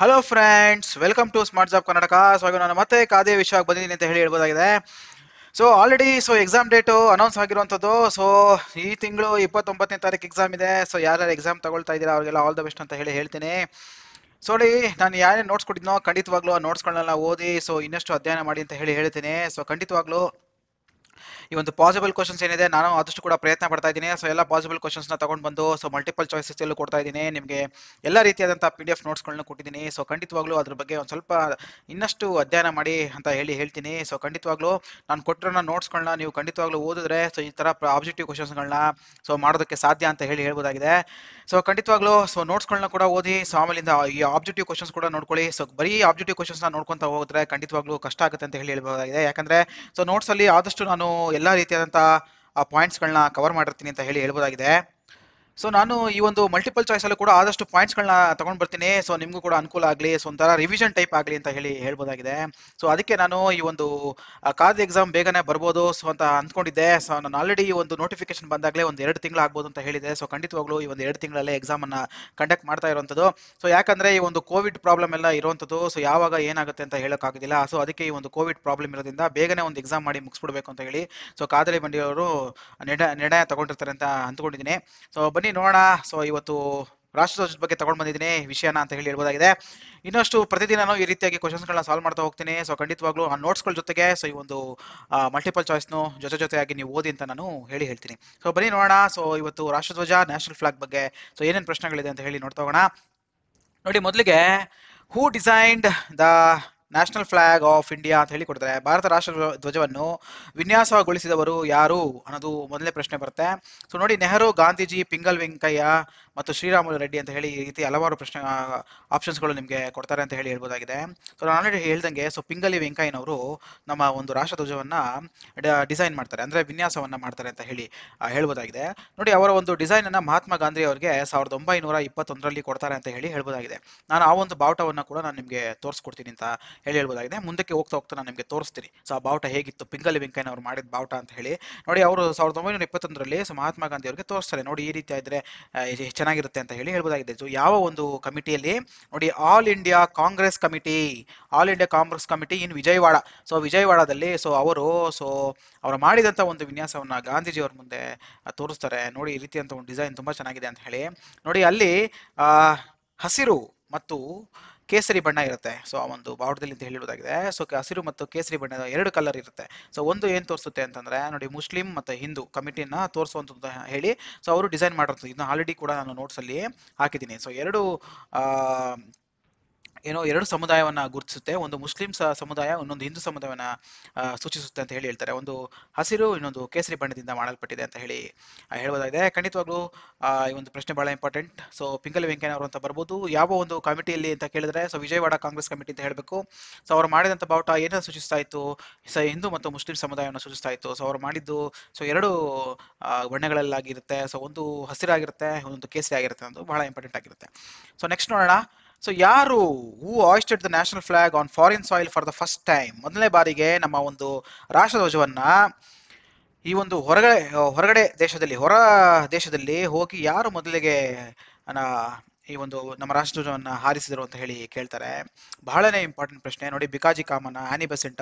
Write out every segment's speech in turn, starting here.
hello friends welcome to smart job Karnataka so ನಾನು ಮತ್ತೆ ಕಾದೇ ವಿಷಯವಾಗಿ ಬಂದಿದ್ದೀನಿ ಅಂತ ಹೇಳಿ ಹೇಳ್ಬೋದಾಗಿದೆ so already so exam date announce ಆಗಿರುವಂಥದ್ದು ಸೊ ಈ ತಿಂಗಳು ಇಪ್ಪತ್ತೊಂಬತ್ತನೇ ತಾರೀಕು ಎಕ್ಸಾಮ್ ಇದೆ ಸೊ ಯಾರ್ಯಾರು ಎಕ್ಸಾಮ್ ತಗೊಳ್ತಾ ಇದ್ದೀರಾ ಅವ್ರಿಗೆಲ್ಲ ಆಲ್ ದ ಬೆಸ್ಟ್ ಅಂತ ಹೇಳಿ ಹೇಳ್ತೀನಿ ಸೊ ನೋಡಿ ನಾನು ಯಾರೇ ನೋಟ್ಸ್ ಕೊಟ್ಟಿದ್ನೋ ಖಂಡಿತವಾಗ್ಲೂ ಆ ನೋಟ್ಸ್ಗಳನ್ನೆಲ್ಲ ಓದಿ ಸೊ ಇನ್ನಷ್ಟು ಅಧ್ಯಯನ ಮಾಡಿ ಅಂತ ಹೇಳಿ ಹೇಳ್ತೀನಿ ಸೊ ಖಂಡಿತವಾಗ್ಲೂ ಈ ಒಂದು ಪಾಸಿಬಲ್ ಕ್ವಶನ್ಸ್ ಏನಿದೆ ನಾನು ಆದಷ್ಟು ಕೂಡ ಪ್ರಯತ್ನ ಪಡ್ತಾ ಇದ್ದೀನಿ ಸೊ ಎಲ್ಲ ಪಾಸಿಬಲ್ ಕ್ವಶನ್ಸ್ನ ತಗೊಂಡು ಬಂದು ಸೊ ಮಲ್ಟಿಪಲ್ ಚಾಯ್ಸಸ್ ಎಲ್ಲೂ ಕೊಡ್ತಾ ಇದ್ದೀನಿ ನಿಮಗೆ ಎಲ್ಲ ರೀತಿಯಾದಂತಹ ಪಿ ಡಿ ಎಫ್ ನೋಟ್ಸ್ಗಳನ್ನ ಕೊಟ್ಟಿದ್ದೀನಿ ಸೊ ಖಂಡಿತವಾಗ್ಲೂ ಅದ್ರ ಬಗ್ಗೆ ಒಂದು ಸ್ವಲ್ಪ ಇನ್ನಷ್ಟು ಅಧ್ಯಯನ ಮಾಡಿ ಅಂತ ಹೇಳಿ ಹೇಳ್ತೀನಿ ಸೊ ಖಂಡಿತವಾಗ್ಲೂ ನಾನು ಕೊಟ್ಟಿರೋ ನೋಟ್ಸ್ಗಳನ್ನ ನೀವು ಖಂಡಿತವಾಗ್ಲೂ ಓದಿದ್ರೆ ಸೊ ಈ ತರ ಆಬ್ಜೆಕ್ಟಿವ್ ಕ್ವಶನ್ಸ್ಗಳನ್ನ ಸೊ ಮಾಡೋದಕ್ಕೆ ಸಾಧ್ಯ ಅಂತ ಹೇಳಿ ಹೇಳ್ಬೋದಾಗಿದೆ ಸೊ ಖಂಡಿತವಾಗ್ಲೂ ಸೊ ನೋಟ್ಸ್ಗಳನ್ನ ಕೂಡ ಓದಿ ಸೊ ಈ ಆಬ್ಜೆಕ್ಟಿವ್ ಕ್ವಶನ್ಸ್ ಕೂಡ ನೋಡ್ಕೊಳ್ಳಿ ಸೊ ಬರೀ ಆಬ್ಜೆಕ್ಟಿವ್ ಕ್ವಶನ್ಸ್ನ ನೋಡ್ಕೊಂತ ಹೋದ್ರೆ ಖಂಡಿತವಾಗ್ಲೂ ಕಷ್ಟ ಆಗುತ್ತೆ ಅಂತ ಹೇಳಿ ಹೇಳ್ಬೋದಾಗಿದೆ ಯಾಕಂದ್ರೆ ಸೊ ನೋಟ್ಸಲ್ಲಿ ಆದಷ್ಟು ನಾನು ಎಲ್ಲ ಪಾಯಿಂಟ್ಸ್ ಪಾಯಿಂಟ್ಸ್ಗಳನ್ನ ಕವರ್ ಮಾಡಿರ್ತೀನಿ ಅಂತ ಹೇಳಿ ಹೇಳ್ಬೋದಾಗಿದೆ ಸೊ ನಾನು ಈ ಒಂದು ಮಲ್ಟಿಪಲ್ ಚಾಯ್ಸ್ ಅಲ್ಲೂ ಕೂಡ ಆದಷ್ಟು ಪಾಯಿಂಟ್ಸ್ ಗಳನ್ನ ತಗೊಂಡ್ ಬರ್ತೀನಿ ಸೊ ನಿಮ್ಗೂ ಕೂಡ ಅನುಕೂಲ ಆಗಲಿ ಸೊ ಒಂಥರ ರಿವಿಷನ್ ಟೈಪ್ ಆಗಲಿ ಅಂತ ಹೇಳಿ ಹೇಳ್ಬೋದಾಗಿದೆ ಸೊ ಅದಕ್ಕೆ ನಾನು ಈ ಒಂದು ಕಾದ್ ಎಕ್ಸಾಮ್ ಬೇಗನೆ ಬರ್ಬೋದು ಸೊ ಅಂತ ಅಂದ್ಕೊಂಡಿದ್ದೆ ಸೊ ನಾನು ಆಲ್ರೆಡಿ ಈ ಒಂದು ನೋಟಿಫಿಕೇಶನ್ ಬಂದಾಗಲೇ ಒಂದು ಎರಡು ತಿಂಗಳು ಆಗ್ಬೋದು ಅಂತ ಹೇಳಿದೆ ಸೊ ಖಂಡಿತವಾಗ್ಲೂ ಈ ಒಂದು ಎರಡು ತಿಂಗಳಲ್ಲೇ ಎಕ್ಸಾಮ್ ಅನ್ನ ಕಂಡಕ್ಟ್ ಮಾಡ್ತಾ ಇರುವಂಥದ್ದು ಸೊ ಯಾಕಂದ್ರೆ ಈ ಒಂದು ಕೋವಿಡ್ ಪ್ರಾಬ್ಲಮ್ ಎಲ್ಲ ಇರುವಂಥದ್ದು ಸೊ ಯಾವಾಗ ಏನಾಗುತ್ತೆ ಅಂತ ಹೇಳೋಕ್ಕಾಗೋದಿಲ್ಲ ಸೊ ಅದಕ್ಕೆ ಈ ಒಂದು ಕೋವಿಡ್ ಪ್ರಾಬ್ಲಮ್ ಇರೋದ್ರಿಂದ ಬೇಗನೆ ಒಂದು ಎಕ್ಸಾಮ್ ಮಾಡಿ ಮುಗಿಸ್ಬಿಡ್ಬೇಕು ಅಂತ ಹೇಳಿ ಸೊ ಕಾದಲಿ ಬಂಡಿಯವರು ನಿರ್ಣಯ ನಿರ್ಣಯ ತಗೊಂಡಿರ್ತಾರೆ ಅಂತ ಅಂದ್ಕೊಂಡಿದ್ದೀನಿ ಸೊ ಬನ್ನಿ ಬನ್ನಿ ನೋಡೋಣ ಸೊ ಇವತ್ತು ರಾಷ್ಟ್ರಧ್ವಜದ ಬಗ್ಗೆ ತಗೊಂಡ್ ಬಂದಿದ್ದೀನಿ ವಿಷಯನ ಅಂತ ಹೇಳಿ ಹೇಳ್ಬೋದಾಗಿದೆ ಇನ್ನಷ್ಟು ಪ್ರತಿದಿನ ನಾನು ಈ ರೀತಿಯಾಗಿ ಕ್ವಶನ್ಸ್ಗಳನ್ನ ಸಾಲ್ವ್ ಮಾಡ್ತಾ ಹೋಗ್ತೀನಿ ಸೊ ಖಂಡಿತವಾಗ್ಲೂ ಆ ನೋಟ್ಸ್ಗಳ ಜೊತೆಗೆ ಸೊ ಈ ಒಂದು ಮಲ್ಟಿಪಲ್ ಚಾಯ್ಸ್ನು ಜೊತೆ ಜೊತೆಯಾಗಿ ನೀವು ಓದಿ ಅಂತ ನಾನು ಹೇಳಿ ಹೇಳ್ತೀನಿ ಸೊ ಬನ್ನಿ ನೋಡೋಣ ಸೊ ಇವತ್ತು ರಾಷ್ಟ್ರಧ್ವಜ ನ್ಯಾಷನಲ್ ಫ್ಲಾಗ್ ಬಗ್ಗೆ ಸೊ ಏನೇನು ಪ್ರಶ್ನೆಗಳಿದೆ ಅಂತ ಹೇಳಿ ನೋಡ್ತಾ ಹೋಗೋಣ ನೋಡಿ ಮೊದಲಿಗೆ who designed the national flag of India ಅಂತ ಹೇಳಿ ಕೊಡ್ತಾರೆ ಭಾರತ ರಾಷ್ಟ್ರ ಧ್ವಜವನ್ನು ವಿನ್ಯಾಸಗೊಳಿಸಿದವರು ಯಾರು ಅನ್ನೋದು ಮೊದಲನೇ ಪ್ರಶ್ನೆ ಬರುತ್ತೆ ಸೊ ನೋಡಿ ನೆಹರು ಗಾಂಧೀಜಿ ಪಿಂಗಲ್ ವೆಂಕಯ್ಯ ಮತ್ತು ಶ್ರೀರಾಮುಲು ರೆಡ್ಡಿ ಅಂತ ಹೇಳಿ ಈ ರೀತಿ ಹಲವಾರು ಪ್ರಶ್ನೆ ಆಪ್ಷನ್ಸ್ಗಳು ನಿಮಗೆ ಕೊಡ್ತಾರೆ ಅಂತ ಹೇಳಿ ಹೇಳ್ಬೋದಾಗಿದೆ ಸೊ ನಾನು ಆಲ್ರೆಡಿ ಹೇಳ್ದಂಗೆ ಸೊ ಪಿಂಗಲಿ ವೆಂಕಯ್ಯನವರು ನಮ್ಮ ಒಂದು ರಾಷ್ಟ್ರ ಧ್ವಜವನ್ನು ಡಿಸೈನ್ ಮಾಡ್ತಾರೆ ಅಂದರೆ ವಿನ್ಯಾಸವನ್ನು ಮಾಡ್ತಾರೆ ಅಂತ ಹೇಳಿ ಹೇಳ್ಬೋದಾಗಿದೆ ನೋಡಿ ಅವರ ಒಂದು ಡಿಸೈನನ್ನು ಮಹಾತ್ಮ ಗಾಂಧಿ ಅವರಿಗೆ ಸಾವಿರದ ಒಂಬೈನೂರ ಇಪ್ಪತ್ತೊಂದರಲ್ಲಿ ಕೊಡ್ತಾರೆ ಅಂತ ಹೇಳಿ ಹೇಳ್ಬೋದಾಗಿದೆ ನಾನು ಆ ಒಂದು ಬಾವುಟವನ್ನು ಕೂಡ ನಾನು ನಿಮಗೆ ತೋರಿಸ್ಕೊಡ್ತೀನಿ ಅಂತ ಹೇಳಿ ಹೇಳ್ಬೋದಾಗಿದೆ ಮುಂದಕ್ಕೆ ಹೋಗ್ತಾ ಹೋಗ್ತಾ ನಾನು ನಿಮಗೆ ತೋರಿಸ್ತೀನಿ ಸೊ ಆ ಬಾವುಟ ಹೇಗಿತ್ತು ಪಿಂಗಲಿ ವೆಂಕಯ್ಯ ಅವರು ಮಾಡಿದ ಬಾವುಟ ಅಂತ ಹೇಳಿ ನೋಡಿ ಅವರು ಸಾವಿರದ ಒಂಬೈನೂರ ಇಪ್ಪತ್ತೊಂದರಲ್ಲಿ ಸೊ ಮಹಾತ್ಮ ಗಾಂಧಿ ಅವರಿಗೆ ತೋರಿಸ್ತಾರೆ ನೋಡಿ ಈ ರೀತಿ ಆದರೆ ಚೆನ್ನಾಗಿರುತ್ತೆ ಅಂತ ಹೇಳಿ ಹೇಳ್ಬೋದಾಗಿದೆ ಸೊ ಯಾವ ಒಂದು ಕಮಿಟಿಯಲ್ಲಿ ನೋಡಿ all India congress committee all India congress committee in Vijayawada so ವಿಜಯವಾಡದಲ್ಲಿ ಸೊ ಅವರು ಸೊ ಅವರು ಮಾಡಿದಂಥ ಒಂದು ವಿನ್ಯಾಸವನ್ನ ಗಾಂಧೀಜಿಯವ್ರ ಮುಂದೆ ತೋರಿಸ್ತಾರೆ ನೋಡಿ ಈ ರೀತಿಯಂಥ ಒಂದು ಡಿಸೈನ್ ತುಂಬ ಚೆನ್ನಾಗಿದೆ ಅಂತ ಹೇಳಿ ನೋಡಿ ಅಲ್ಲಿ ಹಸಿರು ಮತ್ತು ಕೇಸರಿ ಬಣ್ಣ ಇರುತ್ತೆ ಸೊ ಆ ಒಂದು ಬಾವುಟದಲ್ಲಿ ಅಂತ ಹೇಳಿರುವುದಾಗಿದೆ ಸೊ ಹಸಿರು ಮತ್ತು ಕೇಸರಿ ಬಣ್ಣದ ಎರಡು ಕಲರ್ ಇರುತ್ತೆ ಸೊ ಒಂದು ಏನು ತೋರಿಸುತ್ತೆ ಅಂತಂದ್ರೆ ನೋಡಿ ಮುಸ್ಲಿಂ ಮತ್ತು ಹಿಂದೂ ಕಮಿಟಿನ ತೋರಿಸುವಂತ ಹೇಳಿ ಸೊ ಅವರು ಡಿಸೈನ್ ಮಾಡಿರ್ತಾರೆ ಇದನ್ನ ಆಲ್ರೆಡಿ ಕೂಡ ನಾನು ನೋಟ್ಸಲ್ಲಿ ಹಾಕಿದ್ದೀನಿ ಸೊ ಎರಡು ಏನೋ ಎರಡು ಸಮುದಾಯವನ್ನು ಗುರುತಿಸುತ್ತೆ ಒಂದು ಮುಸ್ಲಿಂ ಸಮುದಾಯ ಇನ್ನೊಂದು ಹಿಂದೂ ಸಮುದಾಯವನ್ನು ಸೂಚಿಸುತ್ತೆ ಅಂತ ಹೇಳಿ ಹೇಳ್ತಾರೆ ಒಂದು ಹಸಿರು ಇನ್ನೊಂದು ಕೇಸರಿ ಬಣ್ಣದಿಂದ ಮಾಡಲ್ಪಟ್ಟಿದೆ ಅಂತ ಹೇಳಿ ಹೇಳಬಹುದಾಗಿದೆ ಖಂಡಿತವಾಗ್ಲೂ ಈ ಒಂದು ಪ್ರಶ್ನೆ ಬಹಳ ಇಂಪಾರ್ಟೆಂಟ್ ಸೊ ಪಿಂಗಲ್ ವೆಂಕಯ್ಯನವರು ಅಂತ ಬರ್ಬೋದು ಯಾವ ಒಂದು ಕಮಿಟಿಯಲ್ಲಿ ಅಂತ ಕೇಳಿದ್ರೆ ಸೊ ವಿಜಯವಾಡ ಕಾಂಗ್ರೆಸ್ ಕಮಿಟಿ ಅಂತ ಹೇಳಬೇಕು ಸೊ ಅವರು ಮಾಡಿದಂಥ ಬಾವುಟ ಏನನ್ನು ಸೂಚಿಸ್ತಾ ಇತ್ತು ಸೊ ಹಿಂದೂ ಮತ್ತು ಮುಸ್ಲಿಂ ಸಮುದಾಯವನ್ನು ಸೂಚಿಸ್ತಾ ಇತ್ತು ಸೊ ಅವರು ಮಾಡಿದ್ದು ಸೊ ಎರಡು ಬಣ್ಣಗಳಲ್ಲಾಗಿರುತ್ತೆ ಸೊ ಒಂದು ಹಸಿರಾಗಿರುತ್ತೆ ಒಂದು ಕೇಸರಿ ಆಗಿರುತ್ತೆ ಅನ್ನೋದು ಬಹಳ ಇಂಪಾರ್ಟೆಂಟ್ ಆಗಿರುತ್ತೆ ಸೊ ನೆಕ್ಸ್ಟ್ ನೋಡೋಣ ಸೊ ಯಾರು who hoisted the national flag on foreign soil for the first time ಮೊದಲನೇ ಬಾರಿಗೆ ನಮ್ಮ ಒಂದು ರಾಷ್ಟ್ರಧ್ವಜವನ್ನು ಈ ಒಂದು ಹೊರಗಡೆ ಹೊರಗಡೆ ದೇಶದಲ್ಲಿ ಹೊರ ದೇಶದಲ್ಲಿ ಹೋಗಿ ಯಾರು ಮೊದಲಿಗೆ ಈ ಒಂದು ನಮ್ಮ ರಾಷ್ಟ್ರಧ್ವಜವನ್ನು ಹಾರಿಸಿದರು ಅಂತ ಹೇಳಿ ಕೇಳ್ತಾರೆ ಬಹಳನೇ ಇಂಪಾರ್ಟೆಂಟ್ ಪ್ರಶ್ನೆ ನೋಡಿ ಬಿಕಾಜಿ ಕಾಮನ ಆನಿ ಬೆಸೆಂಟ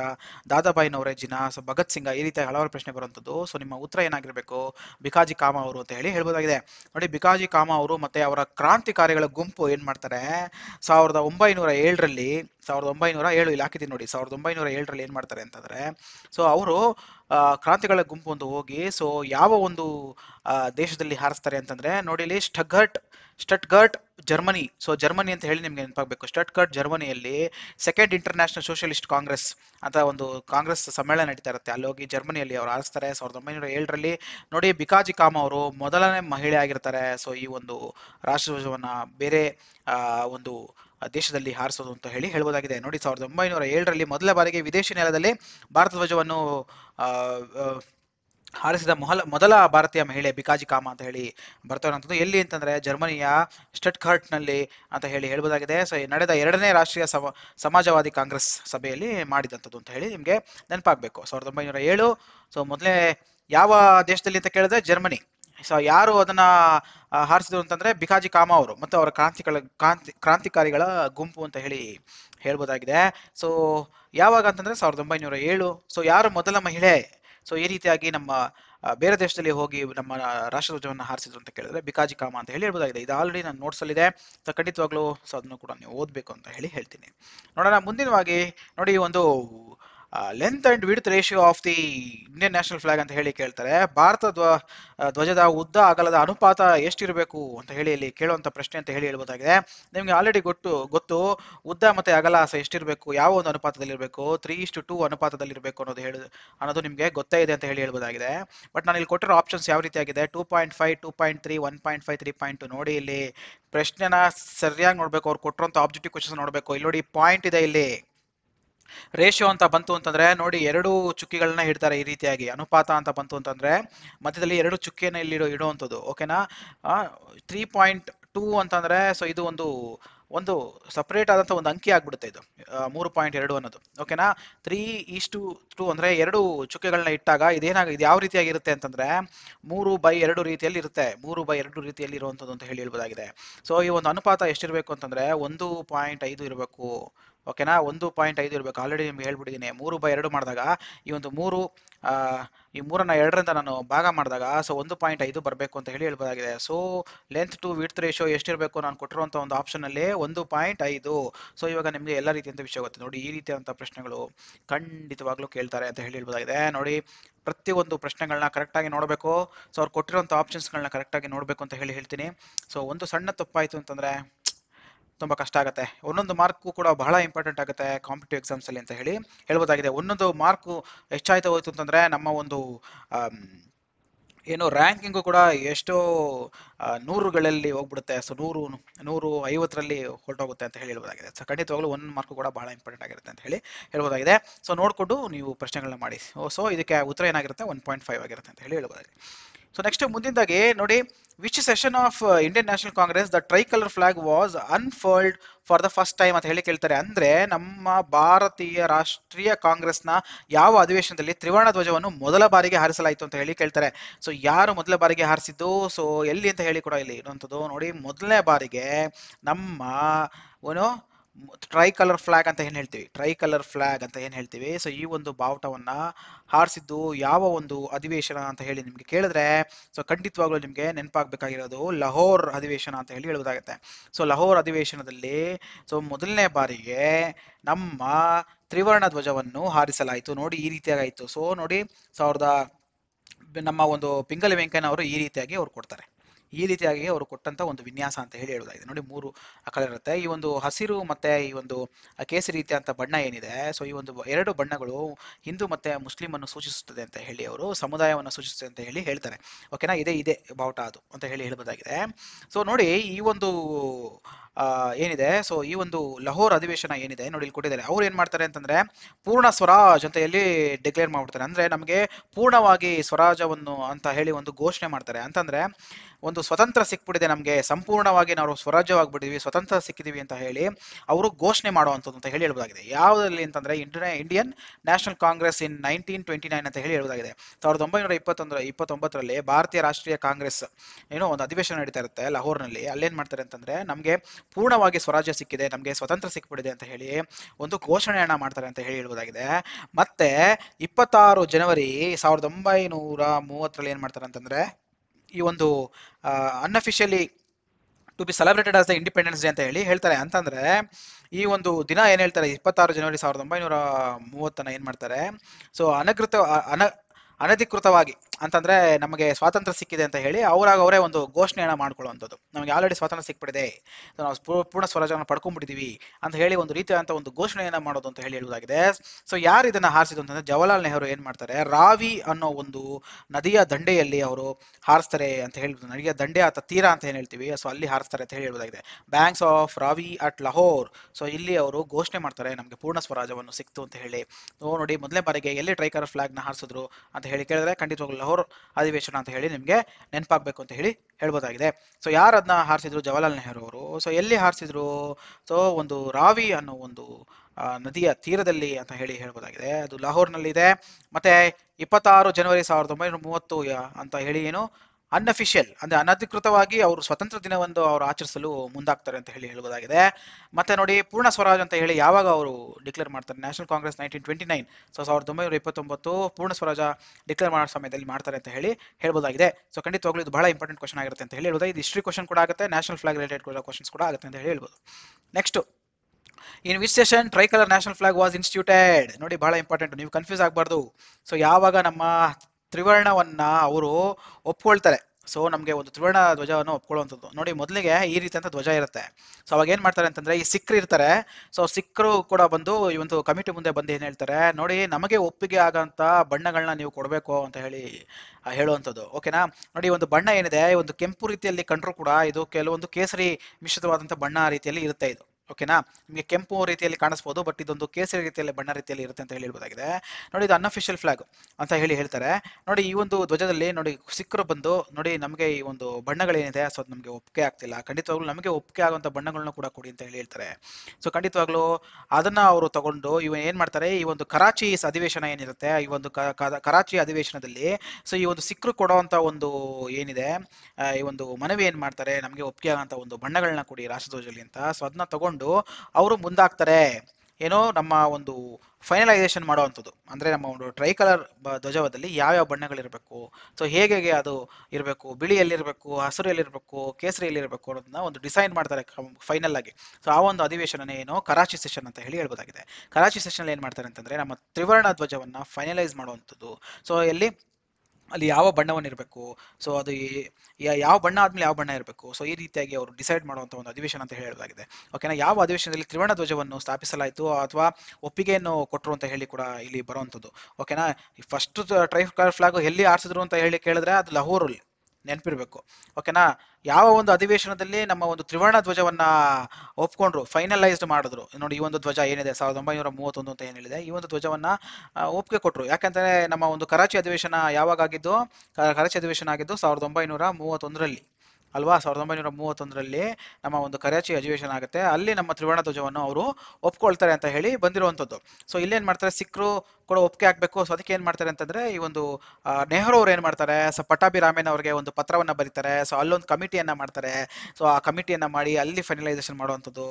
ದಾದಾಬಾಯಿ ನವರೇಜಿನ ಸೊ ಭಗತ್ ಸಿಂಗ ಈ ರೀತಿ ಹಲವಾರು ಪ್ರಶ್ನೆ ಬರುವಂಥದ್ದು ಸೊ ನಿಮ್ಮ ಉತ್ತರ ಏನಾಗಿರಬೇಕು ಬಿಕಾಜಿ ಕಾಮ ಅವರು ಅಂತ ಹೇಳಿ ಹೇಳ್ಬೋದಾಗಿದೆ ನೋಡಿ ಬಿಕಾಜಿ ಕಾಮ ಅವರು ಮತ್ತೆ ಅವರ ಕ್ರಾಂತಿಕಾರಿಗಳ ಗುಂಪು ಏನು ಮಾಡ್ತಾರೆ ಸಾವಿರದ ಒಂಬೈನೂರ ಏಳರಲ್ಲಿ ಸಾವಿರದ ಒಂಬೈನೂರ ಏಳು ಇಲ್ಲಿ ಹಾಕಿದ್ದೀನಿ ನೋಡಿ ಸಾವಿರದ ಒಂಬೈನೂರ ಏಳರಲ್ಲಿ ಏನು ಮಾಡ್ತಾರೆ ಅಂತಂದರೆ ಸೊ ಅವರು ಕ್ರಾಂತಿಗಳ ಗುಂಪು ಒಂದು ಹೋಗಿ ಸೊ ಯಾವ ಒಂದು ದೇಶದಲ್ಲಿ ಹಾರಿಸ್ತಾರೆ ಅಂತಂದರೆ ನೋಡಿ ಇಲ್ಲಿ Stuttgart Stuttgart Germany so Germany ಅಂತ ಹೇಳಿ ನಿಮಗೆ ನೆನಪಾಗಬೇಕು ಸ್ಟಟ್ಗರ್ಟ್ ಜರ್ಮನಿಯಲ್ಲಿ ಸೆಕೆಂಡ್ ಇಂಟರ್ನ್ಯಾಷನಲ್ ಸೋಷಿಯಲಿಸ್ಟ್ ಕಾಂಗ್ರೆಸ್ ಅಂತ ಒಂದು ಕಾಂಗ್ರೆಸ್ ಸಮ್ಮೇಳನ ನಡೀತಾ ಇರುತ್ತೆ ಅಲ್ಲಿ ಹೋಗಿ ಜರ್ಮನಿಯಲ್ಲಿ ಅವರು ಆರಿಸ್ತಾರೆ ಸಾವಿರದ ಒಂಬೈನೂರ ಏಳರಲ್ಲಿ ನೋಡಿ ಬಿಕಾಜಿ ಕಾಮ ಅವರು ಮೊದಲನೇ ಮಹಿಳೆ ಆಗಿರ್ತಾರೆ ಸೊ ಈ ಒಂದು ರಾಷ್ಟ್ರಧ್ವಜವನ್ನು ಬೇರೆ ಒಂದು ದೇಶದಲ್ಲಿ ಹಾರಿಸೋದು ಅಂತ ಹೇಳಿ ಹೇಳ್ಬೋದಾಗಿದೆ ನೋಡಿ ಸಾವಿರದ ಒಂಬೈನೂರ ಏಳರಲ್ಲಿ ಮೊದಲ ಬಾರಿಗೆ ವಿದೇಶಿ ನೆಲದಲ್ಲಿ ಭಾರತ ಧ್ವಜವನ್ನು ಹಾರಿಸಿದ ಮೊಹಲ ಮೊದಲ ಭಾರತೀಯ ಮಹಿಳೆ ಬಿಕಾಜಿ ಕಾಮ ಅಂತ ಹೇಳಿ ಬರ್ತಾರಂಥದ್ದು ಎಲ್ಲಿ ಅಂತಂದ್ರೆ ಜರ್ಮನಿಯ ಸ್ಟಟ್ಕರ್ಟ್ನಲ್ಲಿ ಅಂತ ಹೇಳಿ ಹೇಳ್ಬೋದಾಗಿದೆ ಸೊ ನಡೆದ ಎರಡನೇ ರಾಷ್ಟ್ರೀಯ ಸಮಾಜವಾದಿ ಕಾಂಗ್ರೆಸ್ ಸಭೆಯಲ್ಲಿ ಮಾಡಿದಂಥದ್ದು ಅಂತ ಹೇಳಿ ನಿಮಗೆ ನೆನಪಾಗಬೇಕು ಸಾವಿರದ ಒಂಬೈನೂರ ಏಳು ಸೊ ಮೊದಲೇ ಯಾವ ದೇಶದಲ್ಲಿ ಅಂತ ಕೇಳಿದ್ರೆ ಜರ್ಮನಿ ಸೊ ಯಾರು ಅದನ್ನ ಹಾರಿಸಿದ್ರು ಅಂತಂದ್ರೆ ಬಿಕಾಜಿ ಕಾಮ ಅವರು ಮತ್ತು ಅವರ ಕ್ರಾಂತಿಗಳ ಕ್ರಾಂತಿ ಕ್ರಾಂತಿಕಾರಿಗಳ ಗುಂಪು ಅಂತ ಹೇಳಿ ಹೇಳ್ಬೋದಾಗಿದೆ ಸೊ ಯಾವಾಗ ಅಂತಂದ್ರೆ ಸಾವಿರದ ಒಂಬೈನೂರ ಏಳು ಸೊ ಯಾರು ಮೊದಲ ಮಹಿಳೆ ಸೊ ಈ ರೀತಿಯಾಗಿ ನಮ್ಮ ಬೇರೆ ದೇಶದಲ್ಲಿ ಹೋಗಿ ನಮ್ಮ ರಾಷ್ಟ್ರಧ್ವಜವನ್ನು ಹಾರಿಸಿದ್ರು ಅಂತ ಕೇಳಿದ್ರೆ ಬಿಕಾಜಿ ಕಾಮ ಅಂತ ಹೇಳಿ ಹೇಳ್ಬೋದಾಗಿದೆ ಇದು ಆಲ್ರೆಡಿ ನಾನು ನೋಟ್ಸಲ್ಲಿದೆ ಸೊ ಖಂಡಿತವಾಗ್ಲೂ ಸೊ ಅದನ್ನು ಕೂಡ ನೀವು ಓದಬೇಕು ಅಂತ ಹೇಳಿ ಹೇಳ್ತೀನಿ ನೋಡೋಣ ಮುಂದಿನವಾಗಿ ನೋಡಿ ಒಂದು length and width ratio of the Indian national flag ಅಂತ ಹೇಳಿ ಕೇಳ್ತಾರೆ ಭಾರತ ಧ್ವಜದ ಉದ್ದ ಅಗಲದ ಅನುಪಾತ ಎಷ್ಟಿರಬೇಕು ಅಂತ ಹೇಳಿ ಇಲ್ಲಿ ಕೇಳುವಂಥ ಪ್ರಶ್ನೆ ಅಂತ ಹೇಳಿ ಹೇಳ್ಬೋದಾಗಿದೆ ನಿಮಗೆ ಆಲ್ರೆಡಿ ಗೊತ್ತು ಗೊತ್ತು ಉದ್ದ ಮತ್ತು ಅಗಲ ಸಹ ಎಷ್ಟಿರಬೇಕು ಯಾವ ಒಂದು ಅನುಪಾತದಲ್ಲಿರಬೇಕು ತ್ರೀ ಇಷ್ಟು ಟೂ ಅನುಪಾತದಲ್ಲಿರಬೇಕು ಅನ್ನೋದು ಹೇಳಿ ಅನ್ನೋದು ನಿಮಗೆ ಗೊತ್ತೇ ಇದೆ ಅಂತ ಹೇಳಿ ಹೇಳ್ಬೋದಾಗಿದೆ ಬಟ್ ನಾನು ಇಲ್ಲಿ ಕೊಟ್ಟಿರೋ ಆಪ್ಷನ್ಸ್ ಯಾವ ರೀತಿಯಾಗಿದೆ two point five two point three one point five three point two ನೋಡಿ ಇಲ್ಲಿ ಪ್ರಶ್ನೆನ ಸರಿಯಾಗಿ ನೋಡಬೇಕು ಅವ್ರು ಕೊಟ್ಟಿರೋಂಥ ಆಬ್ಜೆಕ್ಟಿವ್ ಕ್ವಶನ್ಸ್ ನೋಡಬೇಕು ಇಲ್ಲಿ ನೋಡಿ ಪಾಯಿಂಟ್ ಇದೆ ಇಲ್ಲಿ ರೇಷಿಯೋ ಅಂತ ಬಂತು ಅಂತಂದ್ರೆ ನೋಡಿ ಎರಡು ಚುಕ್ಕಿಗಳನ್ನ ಇಡ್ತಾರೆ ಈ ರೀತಿಯಾಗಿ ಅನುಪಾತ ಅಂತ ಬಂತು ಅಂತಂದ್ರೆ ಮಧ್ಯದಲ್ಲಿ ಎರಡು ಚುಕ್ಕಿಯನ್ನ ಇಲ್ಲಿಡೋ ಇಡುವಂಥದ್ದು ಓಕೆನಾ ತ್ರೀ ಪಾಯಿಂಟ್ ಟೂ ಅಂತಂದ್ರೆ ಸೊ ಇದು ಒಂದು ಒಂದು ಸಪ್ರೇಟ್ ಆದಂಥ ಒಂದು ಅಂಕಿ ಆಗ್ಬಿಡುತ್ತೆ ಇದು ಮೂರು ಪಾಯಿಂಟ್ ಎರಡು ಅನ್ನೋದು ಓಕೆನಾ ತ್ರೀ ಈಸ್ ಟು ಅಂದರೆ ಎರಡು ಚುಕ್ಕೆಗಳನ್ನ ಇಟ್ಟಾಗ ಇದೇನಾಗ ಇದು ಯಾವ ರೀತಿಯಾಗಿರುತ್ತೆ ಅಂತಂದರೆ ಮೂರು ಬೈ ಎರಡು ರೀತಿಯಲ್ಲಿ ಇರುತ್ತೆ ಮೂರು ಬೈ ಎರಡು ರೀತಿಯಲ್ಲಿ ಇರುವಂಥದ್ದು ಅಂತ ಹೇಳಿ ಹೇಳ್ಬೋದಾಗಿದೆ ಸೊ ಈ ಒಂದು ಅನುಪಾತ ಎಷ್ಟಿರಬೇಕು ಅಂತಂದರೆ ಒಂದು ಪಾಯಿಂಟ್ ಐದು ಇರಬೇಕು ಓಕೆನಾ ಒಂದು ಪಾಯಿಂಟ್ ಐದು ಇರಬೇಕು ಆಲ್ರೆಡಿ ನಿಮ್ಗೆ ಹೇಳ್ಬಿಟ್ಟಿದ್ದೀನಿ ಮೂರು ಬೈ ಎರಡು ಮಾಡಿದಾಗ ಈ ಒಂದು ಮೂರು ಈ ಮೂರನ್ನು ಎರಡರಿಂದ ನಾನು ಭಾಗ ಮಾಡಿದಾಗ ಸೊ ಒಂದು ಪಾಯಿಂಟ್ ಐದು ಬರಬೇಕು ಅಂತ ಹೇಳಿ ಹೇಳ್ಬೋದಾಗಿದೆ so length to width ratio ಎಷ್ಟಿರಬೇಕು ನಾನು ಕೊಟ್ಟಿರುವಂಥ ಒಂದು ಆಪ್ಷನಲ್ಲಿ ಒಂದು ಪಾಯಿಂಟ್ ಐದು ಸೊ ಇವಾಗ ನಿಮಗೆ ಎಲ್ಲ ರೀತಿಯಂಥ ವಿಷಯ ಗೊತ್ತೆ ನೋಡಿ ಈ ರೀತಿಯಾದಂಥ ಪ್ರಶ್ನೆಗಳು ಖಂಡಿತವಾಗ್ಲೂ ಕೇಳ್ತಾರೆ ಅಂತ ಹೇಳಿ ಹೇಳ್ಬೋದಾಗಿದೆ ನೋಡಿ ಪ್ರತಿಯೊಂದು ಪ್ರಶ್ನೆಗಳನ್ನ ಕರೆಕ್ಟಾಗಿ ನೋಡಬೇಕು ಸೊ ಅವ್ರು ಕೊಟ್ಟಿರುವಂಥ ಆಪ್ಷನ್ಸ್ಗಳನ್ನ ಕರೆಕ್ಟಾಗಿ ನೋಡಬೇಕು ಅಂತ ಹೇಳಿ ಹೇಳ್ತೀನಿ ಸೊ ಒಂದು ಸಣ್ಣ ತಪ್ಪಾಯಿತು ಅಂತಂದರೆ ತುಂಬ ಕಷ್ಟ ಆಗುತ್ತೆ ಒಂದೊಂದು ಮಾರ್ಕು ಕೂಡ ಬಹಳ ಇಂಪಾರ್ಟೆಂಟ್ ಆಗುತ್ತೆ ಕಾಂಪಿಟೇಟಿವ್ ಎಕ್ಸಾಮ್ಸ್ ಅಲ್ಲಿ ಅಂತ ಹೇಳಿ ಹೇಳ್ಬೋದಾಗಿದೆ ಒಂದೊಂದು ಮಾರ್ಕು ಹೆಚ್ಚಾಯ್ತಾ ಹೋಯ್ತು ಅಂತಂದ್ರೆ ನಮ್ಮ ಒಂದು ಏನು ರ್ಯಾಂಕಿಂಗು ಕೂಡ ಎಷ್ಟೋ ನೂರುಗಳಲ್ಲಿ ಹೋಗ್ಬಿಡುತ್ತೆ ಸೊ ನೂರು ನೂರು ಐವತ್ತರಲ್ಲಿ ಹೊರಟೋಗುತ್ತೆ ಅಂತ ಹೇಳಿ ಹೇಳ್ಬೋದಾಗಿದೆ ಸೊ ಖಂಡಿತವಾಗ್ಲೂ ಒಂದು ಮಾರ್ಕು ಕೂಡ ಭಾಳ ಇಂಪಾರ್ಟೆಂಟ್ ಆಗಿರುತ್ತೆ ಅಂತ ಹೇಳಿ ಹೇಳ್ಬೋದಾಗಿದೆ ಸೊ ನೋಡಿಕೊಂಡು ನೀವು ಪ್ರಶ್ನೆಗಳನ್ನ ಮಾಡಿ ಸೊ ಇದಕ್ಕೆ ಉತ್ತರ ಏನಾಗಿರುತ್ತೆ ಒನ್ ಪಾಯಿಂಟ್ ಫೈವ್ ಆಗಿರುತ್ತೆ ಅಂತ ಹೇಳಿ ಹೇಳ್ಬೋದಾಗಿದೆ ಸೊ ನೆಕ್ಸ್ಟ್ ಮುಂದಿನದಾಗಿ ನೋಡಿ which session of Indian National Congress the tricolour flag was unfurled for the first time ಅಂತ ಹೇಳಿ ಕೇಳ್ತಾರೆ ಅಂದ್ರೆ ನಮ್ಮ ಭಾರತೀಯ ರಾಷ್ಟ್ರೀಯ ಕಾಂಗ್ರೆಸ್ನ ಯಾವ ಅಧಿವೇಶನದಲ್ಲಿ ತ್ರಿವರ್ಣ ಧ್ವಜವನ್ನು ಮೊದಲ ಬಾರಿಗೆ ಹಾರಿಸಲಾಯಿತು ಅಂತ ಹೇಳಿ ಕೇಳ್ತಾರೆ ಸೊ ಯಾರು ಮೊದಲ ಬಾರಿಗೆ ಹಾರಿಸಿದ್ದು ಸೊ ಎಲ್ಲಿ ಅಂತ ಹೇಳಿ ಕೂಡ ಇಲ್ಲಿ ಇರುವಂಥದ್ದು ನೋಡಿ ಮೊದಲನೇ ಬಾರಿಗೆ ನಮ್ಮ ಏನು ಟ್ರೈ ಕಲರ್ ಫ್ಲಾಗ್ ಅಂತ ಏನು ಹೇಳ್ತೀವಿ ಟ್ರೈ ಕಲರ್ ಫ್ಲಾಗ್ ಅಂತ ಏನು ಹೇಳ್ತೀವಿ ಸೊ ಈ ಒಂದು ಬಾವುಟವನ್ನು ಹಾರಿಸಿದ್ದು ಯಾವ ಒಂದು ಅಧಿವೇಶನ ಅಂತ ಹೇಳಿ ನಿಮಗೆ ಕೇಳಿದ್ರೆ ಸೊ ಖಂಡಿತವಾಗ್ಲೂ ನಿಮಗೆ ನೆನಪಾಗಬೇಕಾಗಿರೋದು ಲಹೋರ್ ಅಧಿವೇಶನ ಅಂತ ಹೇಳಿ ಹೇಳೋದಾಗುತ್ತೆ ಸೊ ಲಹೋರ್ ಅಧಿವೇಶನದಲ್ಲಿ ಸೊ ಮೊದಲನೇ ಬಾರಿಗೆ ನಮ್ಮ ತ್ರಿವರ್ಣ ಧ್ವಜವನ್ನು ಹಾರಿಸಲಾಯಿತು ನೋಡಿ ಈ ರೀತಿಯಾಗಾಯಿತು ಸೊ ನೋಡಿ ಸಾವಿರದ ನಮ್ಮ ಒಂದು ಪಿಂಗಲಿ ವೆಂಕಯ್ಯನವರು ಈ ರೀತಿಯಾಗಿ ಅವ್ರು ಕೊಡ್ತಾರೆ ಈ ರೀತಿಯಾಗಿ ಅವರು ಕೊಟ್ಟಂತ ಒಂದು ವಿನ್ಯಾಸ ಅಂತ ಹೇಳಿ ಹೇಳೋದಾಗಿದೆ ನೋಡಿ ಮೂರು ಕಲರ್ ಇರುತ್ತೆ ಈ ಒಂದು ಹಸಿರು ಮತ್ತೆ ಈ ಒಂದು ಕೇಸರಿ ರೀತಿಯ ಬಣ್ಣ ಏನಿದೆ ಸೊ ಈ ಒಂದು ಎರಡು ಬಣ್ಣಗಳು ಹಿಂದೂ ಮತ್ತೆ ಮುಸ್ಲಿಂ ಅನ್ನು ಸೂಚಿಸುತ್ತದೆ ಅಂತ ಹೇಳಿ ಅವರು ಸಮುದಾಯವನ್ನು ಸೂಚಿಸುತ್ತದೆ ಅಂತ ಹೇಳಿ ಹೇಳ್ತಾರೆ ಓಕೆನಾ ಇದೇ ಇದೆ ಬಾವುಟ ಅದು ಅಂತ ಹೇಳಿ ಹೇಳಬಹುದಾಗಿದೆ ಸೊ ನೋಡಿ ಈ ಒಂದು ಏನಿದೆ ಸೊ ಈ ಒಂದು ಲಹೋರ್ ಅಧಿವೇಶನ ಏನಿದೆ ನೋಡಿ ಇಲ್ಲಿ ಕೊಟ್ಟಿದ್ದಾರೆ ಅವ್ರು ಏನು ಮಾಡ್ತಾರೆ ಅಂತಂದ್ರೆ ಪೂರ್ಣ ಸ್ವರಾಜ್ ಅಂತ ಡಿಕ್ಲೇರ್ ಮಾಡ್ಬಿಡ್ತಾರೆ ಅಂದ್ರೆ ನಮಗೆ ಪೂರ್ಣವಾಗಿ ಸ್ವರಾಜವನ್ನು ಅಂತ ಹೇಳಿ ಒಂದು ಘೋಷಣೆ ಮಾಡ್ತಾರೆ ಅಂತಂದ್ರೆ ಒಂದು ಸ್ವತಂತ್ರ ಸಿಕ್ಬಿಟ್ಟಿದೆ ನಮಗೆ ಸಂಪೂರ್ಣವಾಗಿ ನಾವು ಸ್ವರಾಜ್ಯವಾಗ್ಬಿಟ್ಟಿದ್ವಿ ಸ್ವತಂತ್ರ ಸಿಕ್ಕಿದೀವಿ ಅಂತ ಹೇಳಿ ಅವರು ಘೋಷಣೆ ಮಾಡುವಂಥದ್ದು ಅಂತ ಹೇಳಿ ಹೇಳಬಹುದಾಗಿದೆ ಯಾವುದಲ್ಲಿ ಅಂತಂದ್ರೆ Indian National Congress in nineteen twenty nine ಅಂತ ಹೇಳಿ ಹೇಳ್ಬೋದಾಗಿದೆ ಸಾವಿರದ ಒಂಬೈನೂರ ಇಪ್ಪತ್ತೊಂದರ ಇಪ್ಪತ್ತೊಂಬತ್ತರಲ್ಲಿ ಭಾರತೀಯ ರಾಷ್ಟ್ರೀಯ ಕಾಂಗ್ರೆಸ್ ಏನೋ ಒಂದು ಅಧಿವೇಶನ ನಡೀತಾ ಇರುತ್ತೆ ಲಾಹೋರ್ನಲ್ಲಿ ಅಲ್ಲೇನ್ ಮಾಡ್ತಾರೆ ಅಂತಂದ್ರೆ ನಮಗೆ ಪೂರ್ಣವಾಗಿ ಸ್ವರಾಜ್ಯ ಸಿಕ್ಕಿದೆ ನಮಗೆ ಸ್ವತಂತ್ರ ಸಿಕ್ಬಿಡಿದೆ ಅಂತ ಹೇಳಿ ಒಂದು ಘೋಷಣೆಯನ್ನ ಮಾಡ್ತಾರೆ ಅಂತ ಹೇಳಿ ಹೇಳುವುದಾಗಿದೆ ಮತ್ತೆ ಇಪ್ಪತ್ತಾರು ಜನವರಿ ಸಾವಿರದ ಒಂಬೈನೂರ ಮೂವತ್ತರಲ್ಲಿ ಏನು ಮಾಡ್ತಾರೆ ಅಂತಂದರೆ ಈ ಒಂದು unofficially to be celebrated as the Independence Day ಅಂತ ಹೇಳಿ ಹೇಳ್ತಾರೆ ಅಂತಂದರೆ ಈ ಒಂದು ದಿನ ಏನು ಹೇಳ್ತಾರೆ ಇಪ್ಪತ್ತಾರು ಜನವರಿ ಸಾವಿರದ ಒಂಬೈನೂರ ಮೂವತ್ತನ್ನು ಏನು ಮಾಡ್ತಾರೆ ಸೊ ಅನಗೃತ ಅನ ಅನಧಿಕೃತವಾಗಿ ಅಂತಂದ್ರೆ ನಮಗೆ ಸ್ವಾತಂತ್ರ್ಯ ಸಿಕ್ಕಿದೆ ಅಂತ ಹೇಳಿ ಅವರಾಗ ಅವರೇ ಒಂದು ಘೋಷಣೆಯನ್ನ ಮಾಡ್ಕೊಳ್ಳುವಂಥದ್ದು ನಮಗೆ ಆಲ್ರೆಡಿ ಸ್ವಾತಂತ್ರ್ಯ ಸಿಕ್ಬಿಡಿದೆ ನಾವು ಪೂರ್ಣ ಸ್ವರಾಜ್ಯವನ್ನು ಪಡ್ಕೊಂಡ್ಬಿಟ್ಟಿದೀವಿ ಅಂತ ಹೇಳಿ ಒಂದು ರೀತಿಯಾದಂಥ ಒಂದು ಘೋಷಣೆಯನ್ನು ಮಾಡೋದು ಅಂತ ಹೇಳಿ ಹೇಳುವುದಾಗಿದೆ ಸೊ ಯಾರು ಇದನ್ನು ಹಾರಿಸಿದ್ರು ಅಂತಂದ್ರೆ ಜವಾಹರ್ಲಾಲ್ ನೆಹರು ಏನು ಮಾಡ್ತಾರೆ ರಾವಿ ಅನ್ನೋ ಒಂದು ನದಿಯ ದಂಡೆಯಲ್ಲಿ ಅವರು ಹಾರಿಸ್ತಾರೆ ಅಂತ ಹೇಳಿದ್ರು ನದಿಯ ದಂಡೆ ಆತ ತೀರ ಅಂತ ಏನು ಹೇಳ್ತೀವಿ ಸೊ ಅಲ್ಲಿ ಹಾರಿಸ್ತಾರೆ ಅಂತ ಹೇಳಿ ಹೇಳುವುದಾಗಿದೆ banks of Ravi at Lahore so ಇಲ್ಲಿ ಅವರು ಘೋಷಣೆ ಮಾಡ್ತಾರೆ ನಮಗೆ ಪೂರ್ಣ ಸ್ವರಾಜ್ಯವನ್ನು ಸಿಕ್ತು ಅಂತ ಹೇಳಿ ನೋಡಿ ಮೊದಲನೇ ಬಾರಿಗೆ ಎಲ್ಲಿ ಟ್ರೈಕರ್ ನ ಹಾರಿಸಿದ್ರು ಅಂತ ಹೇಳಿ ಕೇಳಿದ್ರೆ ಖಂಡಿತವಾಗ್ಲೂ ಲಹೋರ್ ಅಧಿವೇಶನ ಅಂತ ಹೇಳಿ ನಿಮಗೆ ನೆನಪಾಗಬೇಕು ಅಂತ ಹೇಳಿ ಹೇಳ್ಬೋದಾಗಿದೆ ಸೊ ಯಾರು ಅದನ್ನ ಹಾರಿಸಿದ್ರು ಜವಾಹರ್ಲಾಲ್ ನೆಹರು ಅವರು ಸೊ ಎಲ್ಲಿ ಹಾರಿಸಿದ್ರು ಸೊ ಒಂದು ರಾವಿ ಅನ್ನೋ ಒಂದು ನದಿಯ ತೀರದಲ್ಲಿ ಅಂತ ಹೇಳಿ ಹೇಳ್ಬೋದಾಗಿದೆ ಅದು ಲಾಹೋರ್ನಲ್ಲಿದೆ ಮತ್ತೆ ಇಪ್ಪತ್ತಾರು ಜನವರಿ ಸಾವಿರದ ಒಂಬೈನೂರ ಮೂವತ್ತು ಅಂತ ಹೇಳಿ ಏನು ಅನ್ಅಫಿಷಿಯಲ್ ಅಂದ್ರೆ ಅನಧಿಕೃತವಾಗಿ ಅವರು ಸ್ವತಂತ್ರ ದಿನವೊಂದು ಅವರು ಆಚರಿಸಲು ಮುಂದಾಗ್ತಾರೆ ಅಂತ ಹೇಳಿ ಹೇಳುವುದಾಗಿದೆ ಮತ್ತೆ ನೋಡಿ ಪೂರ್ಣ ಸ್ವರಾಜ್ ಅಂತ ಹೇಳಿ ಯಾವಾಗ ಅವರು ಡಿಕ್ಲೇರ್ ಮಾಡ್ತಾರೆ national congress nineteen twenty nine so ಸಾವಿರದ ಒಂಬೈನೂರ ಇಪ್ಪತ್ತೊಂಬತ್ತು ಪೂರ್ಣ ಸ್ವರಾಜ ಡಿಕ್ಲೇರ್ ಮಾಡೋ ಸಮಯದಲ್ಲಿ ಮಾಡ್ತಾರೆ ಅಂತ ಹೇಳಿ ಹೇಳ್ಬೋದಾಗಿದೆ ಸೊ ಖಂಡಿತವಾಗ್ಲೂ ಇದು ಬಹಳ ಇಂಪಾರ್ಟೆಂಟ್ ಕ್ವಶನ್ ಆಗಿರುತ್ತೆ ಅಂತ ಹೇಳಿ ಇದು ಹಿಸ್ಟ್ರಿ ಕ್ವಶನ್ ಕೂಡ ಆಗುತ್ತೆ ನ್ಯಾಷನಲ್ ಫ್ಲಾಗ್ ರಿಲೇಟೆಡ್ ಕ್ವಶನ್ಸ್ ಕೂಡ ಆಗುತ್ತೆ ಅಂತ ಹೇಳಿ ಹೇಳ್ಬೋದು next in which session tri national flag was instituted ನೋಡಿ ಬಹಳ ಇಂಪಾರ್ಟೆಂಟ್ ನೀವು ಕನ್ಫ್ಯೂಸ್ ಆಗಬಾರ್ದು ಸೊ ಯಾವಾಗ ನಮ್ಮ ತ್ರಿವರ್ಣವನ್ನ ಅವರು ಒಪ್ಕೊಳ್ತಾರೆ ಸೊ ನಮಗೆ ಒಂದು ತ್ರಿವರ್ಣ ಧ್ವಜವನ್ನು ಒಪ್ಕೊಳ್ಳುವಂಥದ್ದು ನೋಡಿ ಮೊದಲಿಗೆ ಈ ರೀತಿಯಂಥ ಧ್ವಜ ಇರುತ್ತೆ ಸೊ ಅವಾಗ ಏನು ಮಾಡ್ತಾರೆ ಅಂತಂದರೆ ಈ ಸಿಖ್ರು ಇರ್ತಾರೆ ಸೊ ಸಿಖ್ರು ಕೂಡ ಬಂದು ಈ ಒಂದು ಕಮಿಟಿ ಮುಂದೆ ಬಂದು ಏನು ಹೇಳ್ತಾರೆ ನೋಡಿ ನಮಗೆ ಒಪ್ಪಿಗೆ ಆಗಂತ ಬಣ್ಣಗಳನ್ನ ನೀವು ಕೊಡಬೇಕು ಅಂತ ಹೇಳಿ ಹೇಳುವಂಥದ್ದು ಓಕೆನಾ ನೋಡಿ ಒಂದು ಬಣ್ಣ ಏನಿದೆ ಒಂದು ಕೆಂಪು ರೀತಿಯಲ್ಲಿ ಕಂಡರೂ ಕೂಡ ಇದು ಕೆಲವೊಂದು ಕೇಸರಿ ಮಿಶ್ರಿತವಾದಂಥ ಬಣ್ಣ ರೀತಿಯಲ್ಲಿ ಇರುತ್ತೆ ಇದು ಓಕೆನಾ ನಿಮಗೆ ಕೆಂಪು ರೀತಿಯಲ್ಲಿ ಕಾಣಿಸ್ಬೋದು ಬಟ್ ಇದೊಂದು ಕೇಸರಿ ರೀತಿಯಲ್ಲಿ ಬಣ್ಣ ರೀತಿಯಲ್ಲಿ ಇರುತ್ತೆ ಅಂತ ಹೇಳ್ಬೋದಾಗಿದೆ ನೋಡಿ ಇದು ಅನ್ಅಫಿಷಿಯಲ್ ಫ್ಲಾಗ್ ಅಂತ ಹೇಳಿ ಹೇಳ್ತಾರೆ ನೋಡಿ ಈ ಒಂದು ಧ್ವಜದಲ್ಲಿ ನೋಡಿ ಸಿಕ್ಕರು ಬಂದು ನೋಡಿ ನಮಗೆ ಈ ಒಂದು ಬಣ್ಣಗಳೇನಿದೆ ಸೊ ಅದು ನಮಗೆ ಒಪ್ಪಿಗೆ ಆಗ್ತಿಲ್ಲ ಖಂಡಿತವಾಗ್ಲೂ ನಮಗೆ ಒಪ್ಪಿಗೆ ಆಗುವಂಥ ಬಣ್ಣಗಳನ್ನ ಕೂಡ ಕೊಡಿ ಅಂತ ಹೇಳಿ ಹೇಳ್ತಾರೆ ಸೊ ಖಂಡಿತವಾಗ್ಲೂ ಅದನ್ನ ಅವರು ತಗೊಂಡು ಇವ್ ಏನು ಮಾಡ್ತಾರೆ ಈ ಒಂದು ಕರಾಚಿ ಅಧಿವೇಶನ ಏನಿರುತ್ತೆ ಈ ಒಂದು ಕರಾಚಿ ಅಧಿವೇಶನದಲ್ಲಿ ಸೊ ಈ ಒಂದು ಸಿಕ್ಕರು ಕೊಡುವಂತ ಒಂದು ಏನಿದೆ ಈ ಒಂದು ಮನವಿ ಏನು ಮಾಡ್ತಾರೆ ನಮಗೆ ಒಪ್ಪಿಗೆ ಆಗೋಂಥ ಒಂದು ಬಣ್ಣಗಳನ್ನ ಕೊಡಿ ರಾಷ್ಟ್ರಧ್ವಜದಲ್ಲಿ ಅಂತ ಸೊ ಅದನ್ನ ತಗೊಂಡು ಅವರು ಮುಂದಾಗ್ತಾರೆ ಏನೋ ನಮ್ಮ ಒಂದು ಫೈನಲೈಸೇಷನ್ ಮಾಡುವಂಥದ್ದು ಅಂದರೆ ನಮ್ಮ ಒಂದು ಟ್ರೈ ಕಲರ್ ಧ್ವಜದಲ್ಲಿ ಯಾವ್ಯಾವ ಬಣ್ಣಗಳಿರಬೇಕು ಸೊ ಹೇಗೆ ಅದು ಇರಬೇಕು ಬಿಳಿಯಲ್ಲಿರಬೇಕು ಕೇಸರಿ ಎಲ್ಲಿರಬೇಕು ಅನ್ನೋದನ್ನ ಒಂದು ಡಿಸೈನ್ ಮಾಡ್ತಾರೆ ಫೈನಲ್ ಆಗಿ ಸೊ ಆ ಒಂದು ಅಧಿವೇಶನ ಏನು ಕರಾಚಿ ಸೆಷನ್ ಅಂತ ಹೇಳಿ ಹೇಳ್ಬೋದಾಗಿದೆ ಕರಾಚಿ ಸೆಷನ್ ಏನು ಮಾಡ್ತಾರೆ ಅಂತಂದರೆ ನಮ್ಮ ತ್ರಿವರ್ಣ ಧ್ವಜವನ್ನು ಫೈನಲೈಸ್ ಮಾಡುವಂಥದ್ದು ಸೊ ಇಲ್ಲಿ ಅಲ್ಲಿ ಯಾವ ಬಣ್ಣವನ್ನು ಇರಬೇಕು ಸೊ ಅದು ಯಾವ ಬಣ್ಣ ಆದ್ಮೇಲೆ ಯಾವ ಬಣ್ಣ ಇರಬೇಕು ಸೊ ಈ ರೀತಿಯಾಗಿ ಅವರು ಡಿಸೈಡ್ ಮಾಡುವಂತ ಒಂದು ಅಧಿವೇಶನ ಅಂತ ಹೇಳಲಾಗಿದೆ ಓಕೆನಾ ಯಾವ ಅಧಿವೇಶನದಲ್ಲಿ ತ್ರಿವರ್ಣ ಧ್ವಜವನ್ನು ಸ್ಥಾಪಿಸಲಾಯಿತು ಅಥವಾ ಒಪ್ಪಿಗೆಯನ್ನು ಕೊಟ್ಟರು ಅಂತ ಹೇಳಿ ಕೂಡ ಇಲ್ಲಿ ಬರುವಂಥದ್ದು ಓಕೆನಾ ಫಸ್ಟ್ ಟ್ರೈ ಫ್ಲಾಗ್ ಎಲ್ಲಿ ಆರಿಸಿದ್ರು ಅಂತ ಹೇಳಿ ಕೇಳಿದ್ರೆ ಅದು ಲಹೋರಲ್ಲಿ ನೆನಪಿರಬೇಕು ಓಕೆನಾ ಯಾವ ಒಂದು ಅಧಿವೇಶನದಲ್ಲಿ ನಮ್ಮ ಒಂದು ತ್ರಿವರ್ಣ ಧ್ವಜವನ್ನ ಒಪ್ಕೊಂಡ್ರು ಫೈನಲೈಸ್ಡ್ ಮಾಡಿದ್ರು ನೋಡಿ ಈ ಒಂದು ಧ್ವಜ ಏನಿದೆ ಸಾವಿರದ ಒಂಬೈನೂರ ಮೂವತ್ತೊಂದು ಅಂತ ಏನಿದೆ ಈ ಒಂದು ಧ್ವಜವನ್ನ ಒಪ್ಪಿಗೆ ಕೊಟ್ಟರು ಯಾಕಂದ್ರೆ ನಮ್ಮ ಒಂದು ಕರಾಚಿ ಅಧಿವೇಶನ ಯಾವಾಗ ಆಗಿದ್ದು ಕರಾಚಿ ಅಧಿವೇಶನ ಆಗಿದ್ದು ಸಾವಿರದ ಒಂಬೈನೂರ ಮೂವತ್ತೊಂದರಲ್ಲಿ ಅಲ್ವಾ ಸಾವಿರದ ಒಂಬೈನೂರ ಮೂವತ್ತೊಂದರಲ್ಲಿ ನಮ್ಮ ಒಂದು ಕರಾಚಿ ಅಧಿವೇಶನ ಆಗುತ್ತೆ ಅಲ್ಲಿ ನಮ್ಮ ತ್ರಿವರ್ಣ ಧ್ವಜವನ್ನು ಅವರು ಒಪ್ಕೊಳ್ತಾರೆ ಅಂತ ಹೇಳಿ ಬಂದಿರುವಂಥದ್ದು ಸೊ ಇಲ್ಲೇನು ಮಾಡ್ತಾರೆ ಸಿಖ್ರು ಕೂಡ ಒಪ್ಪಿಗೆ ಆಗಬೇಕು ಸೊ ಅದಕ್ಕೆ ಏನು ಮಾಡ್ತಾರೆ ಅಂತಂದರೆ ಈ ಒಂದು ನೆಹರು ಅವ್ರು ಏನು ಮಾಡ್ತಾರೆ ಸೊ ಪಟಾಭಿ ರಾಮೇನ್ ಅವ್ರಿಗೆ ಒಂದು ಪತ್ರವನ್ನು ಬರೀತಾರೆ ಸೊ ಅಲ್ಲೊಂದು ಕಮಿಟಿಯನ್ನು ಮಾಡ್ತಾರೆ ಸೊ ಆ ಕಮಿಟಿಯನ್ನು ಮಾಡಿ ಅಲ್ಲಿ ಫೈನಲೈಸೇಷನ್ ಮಾಡುವಂಥದ್ದು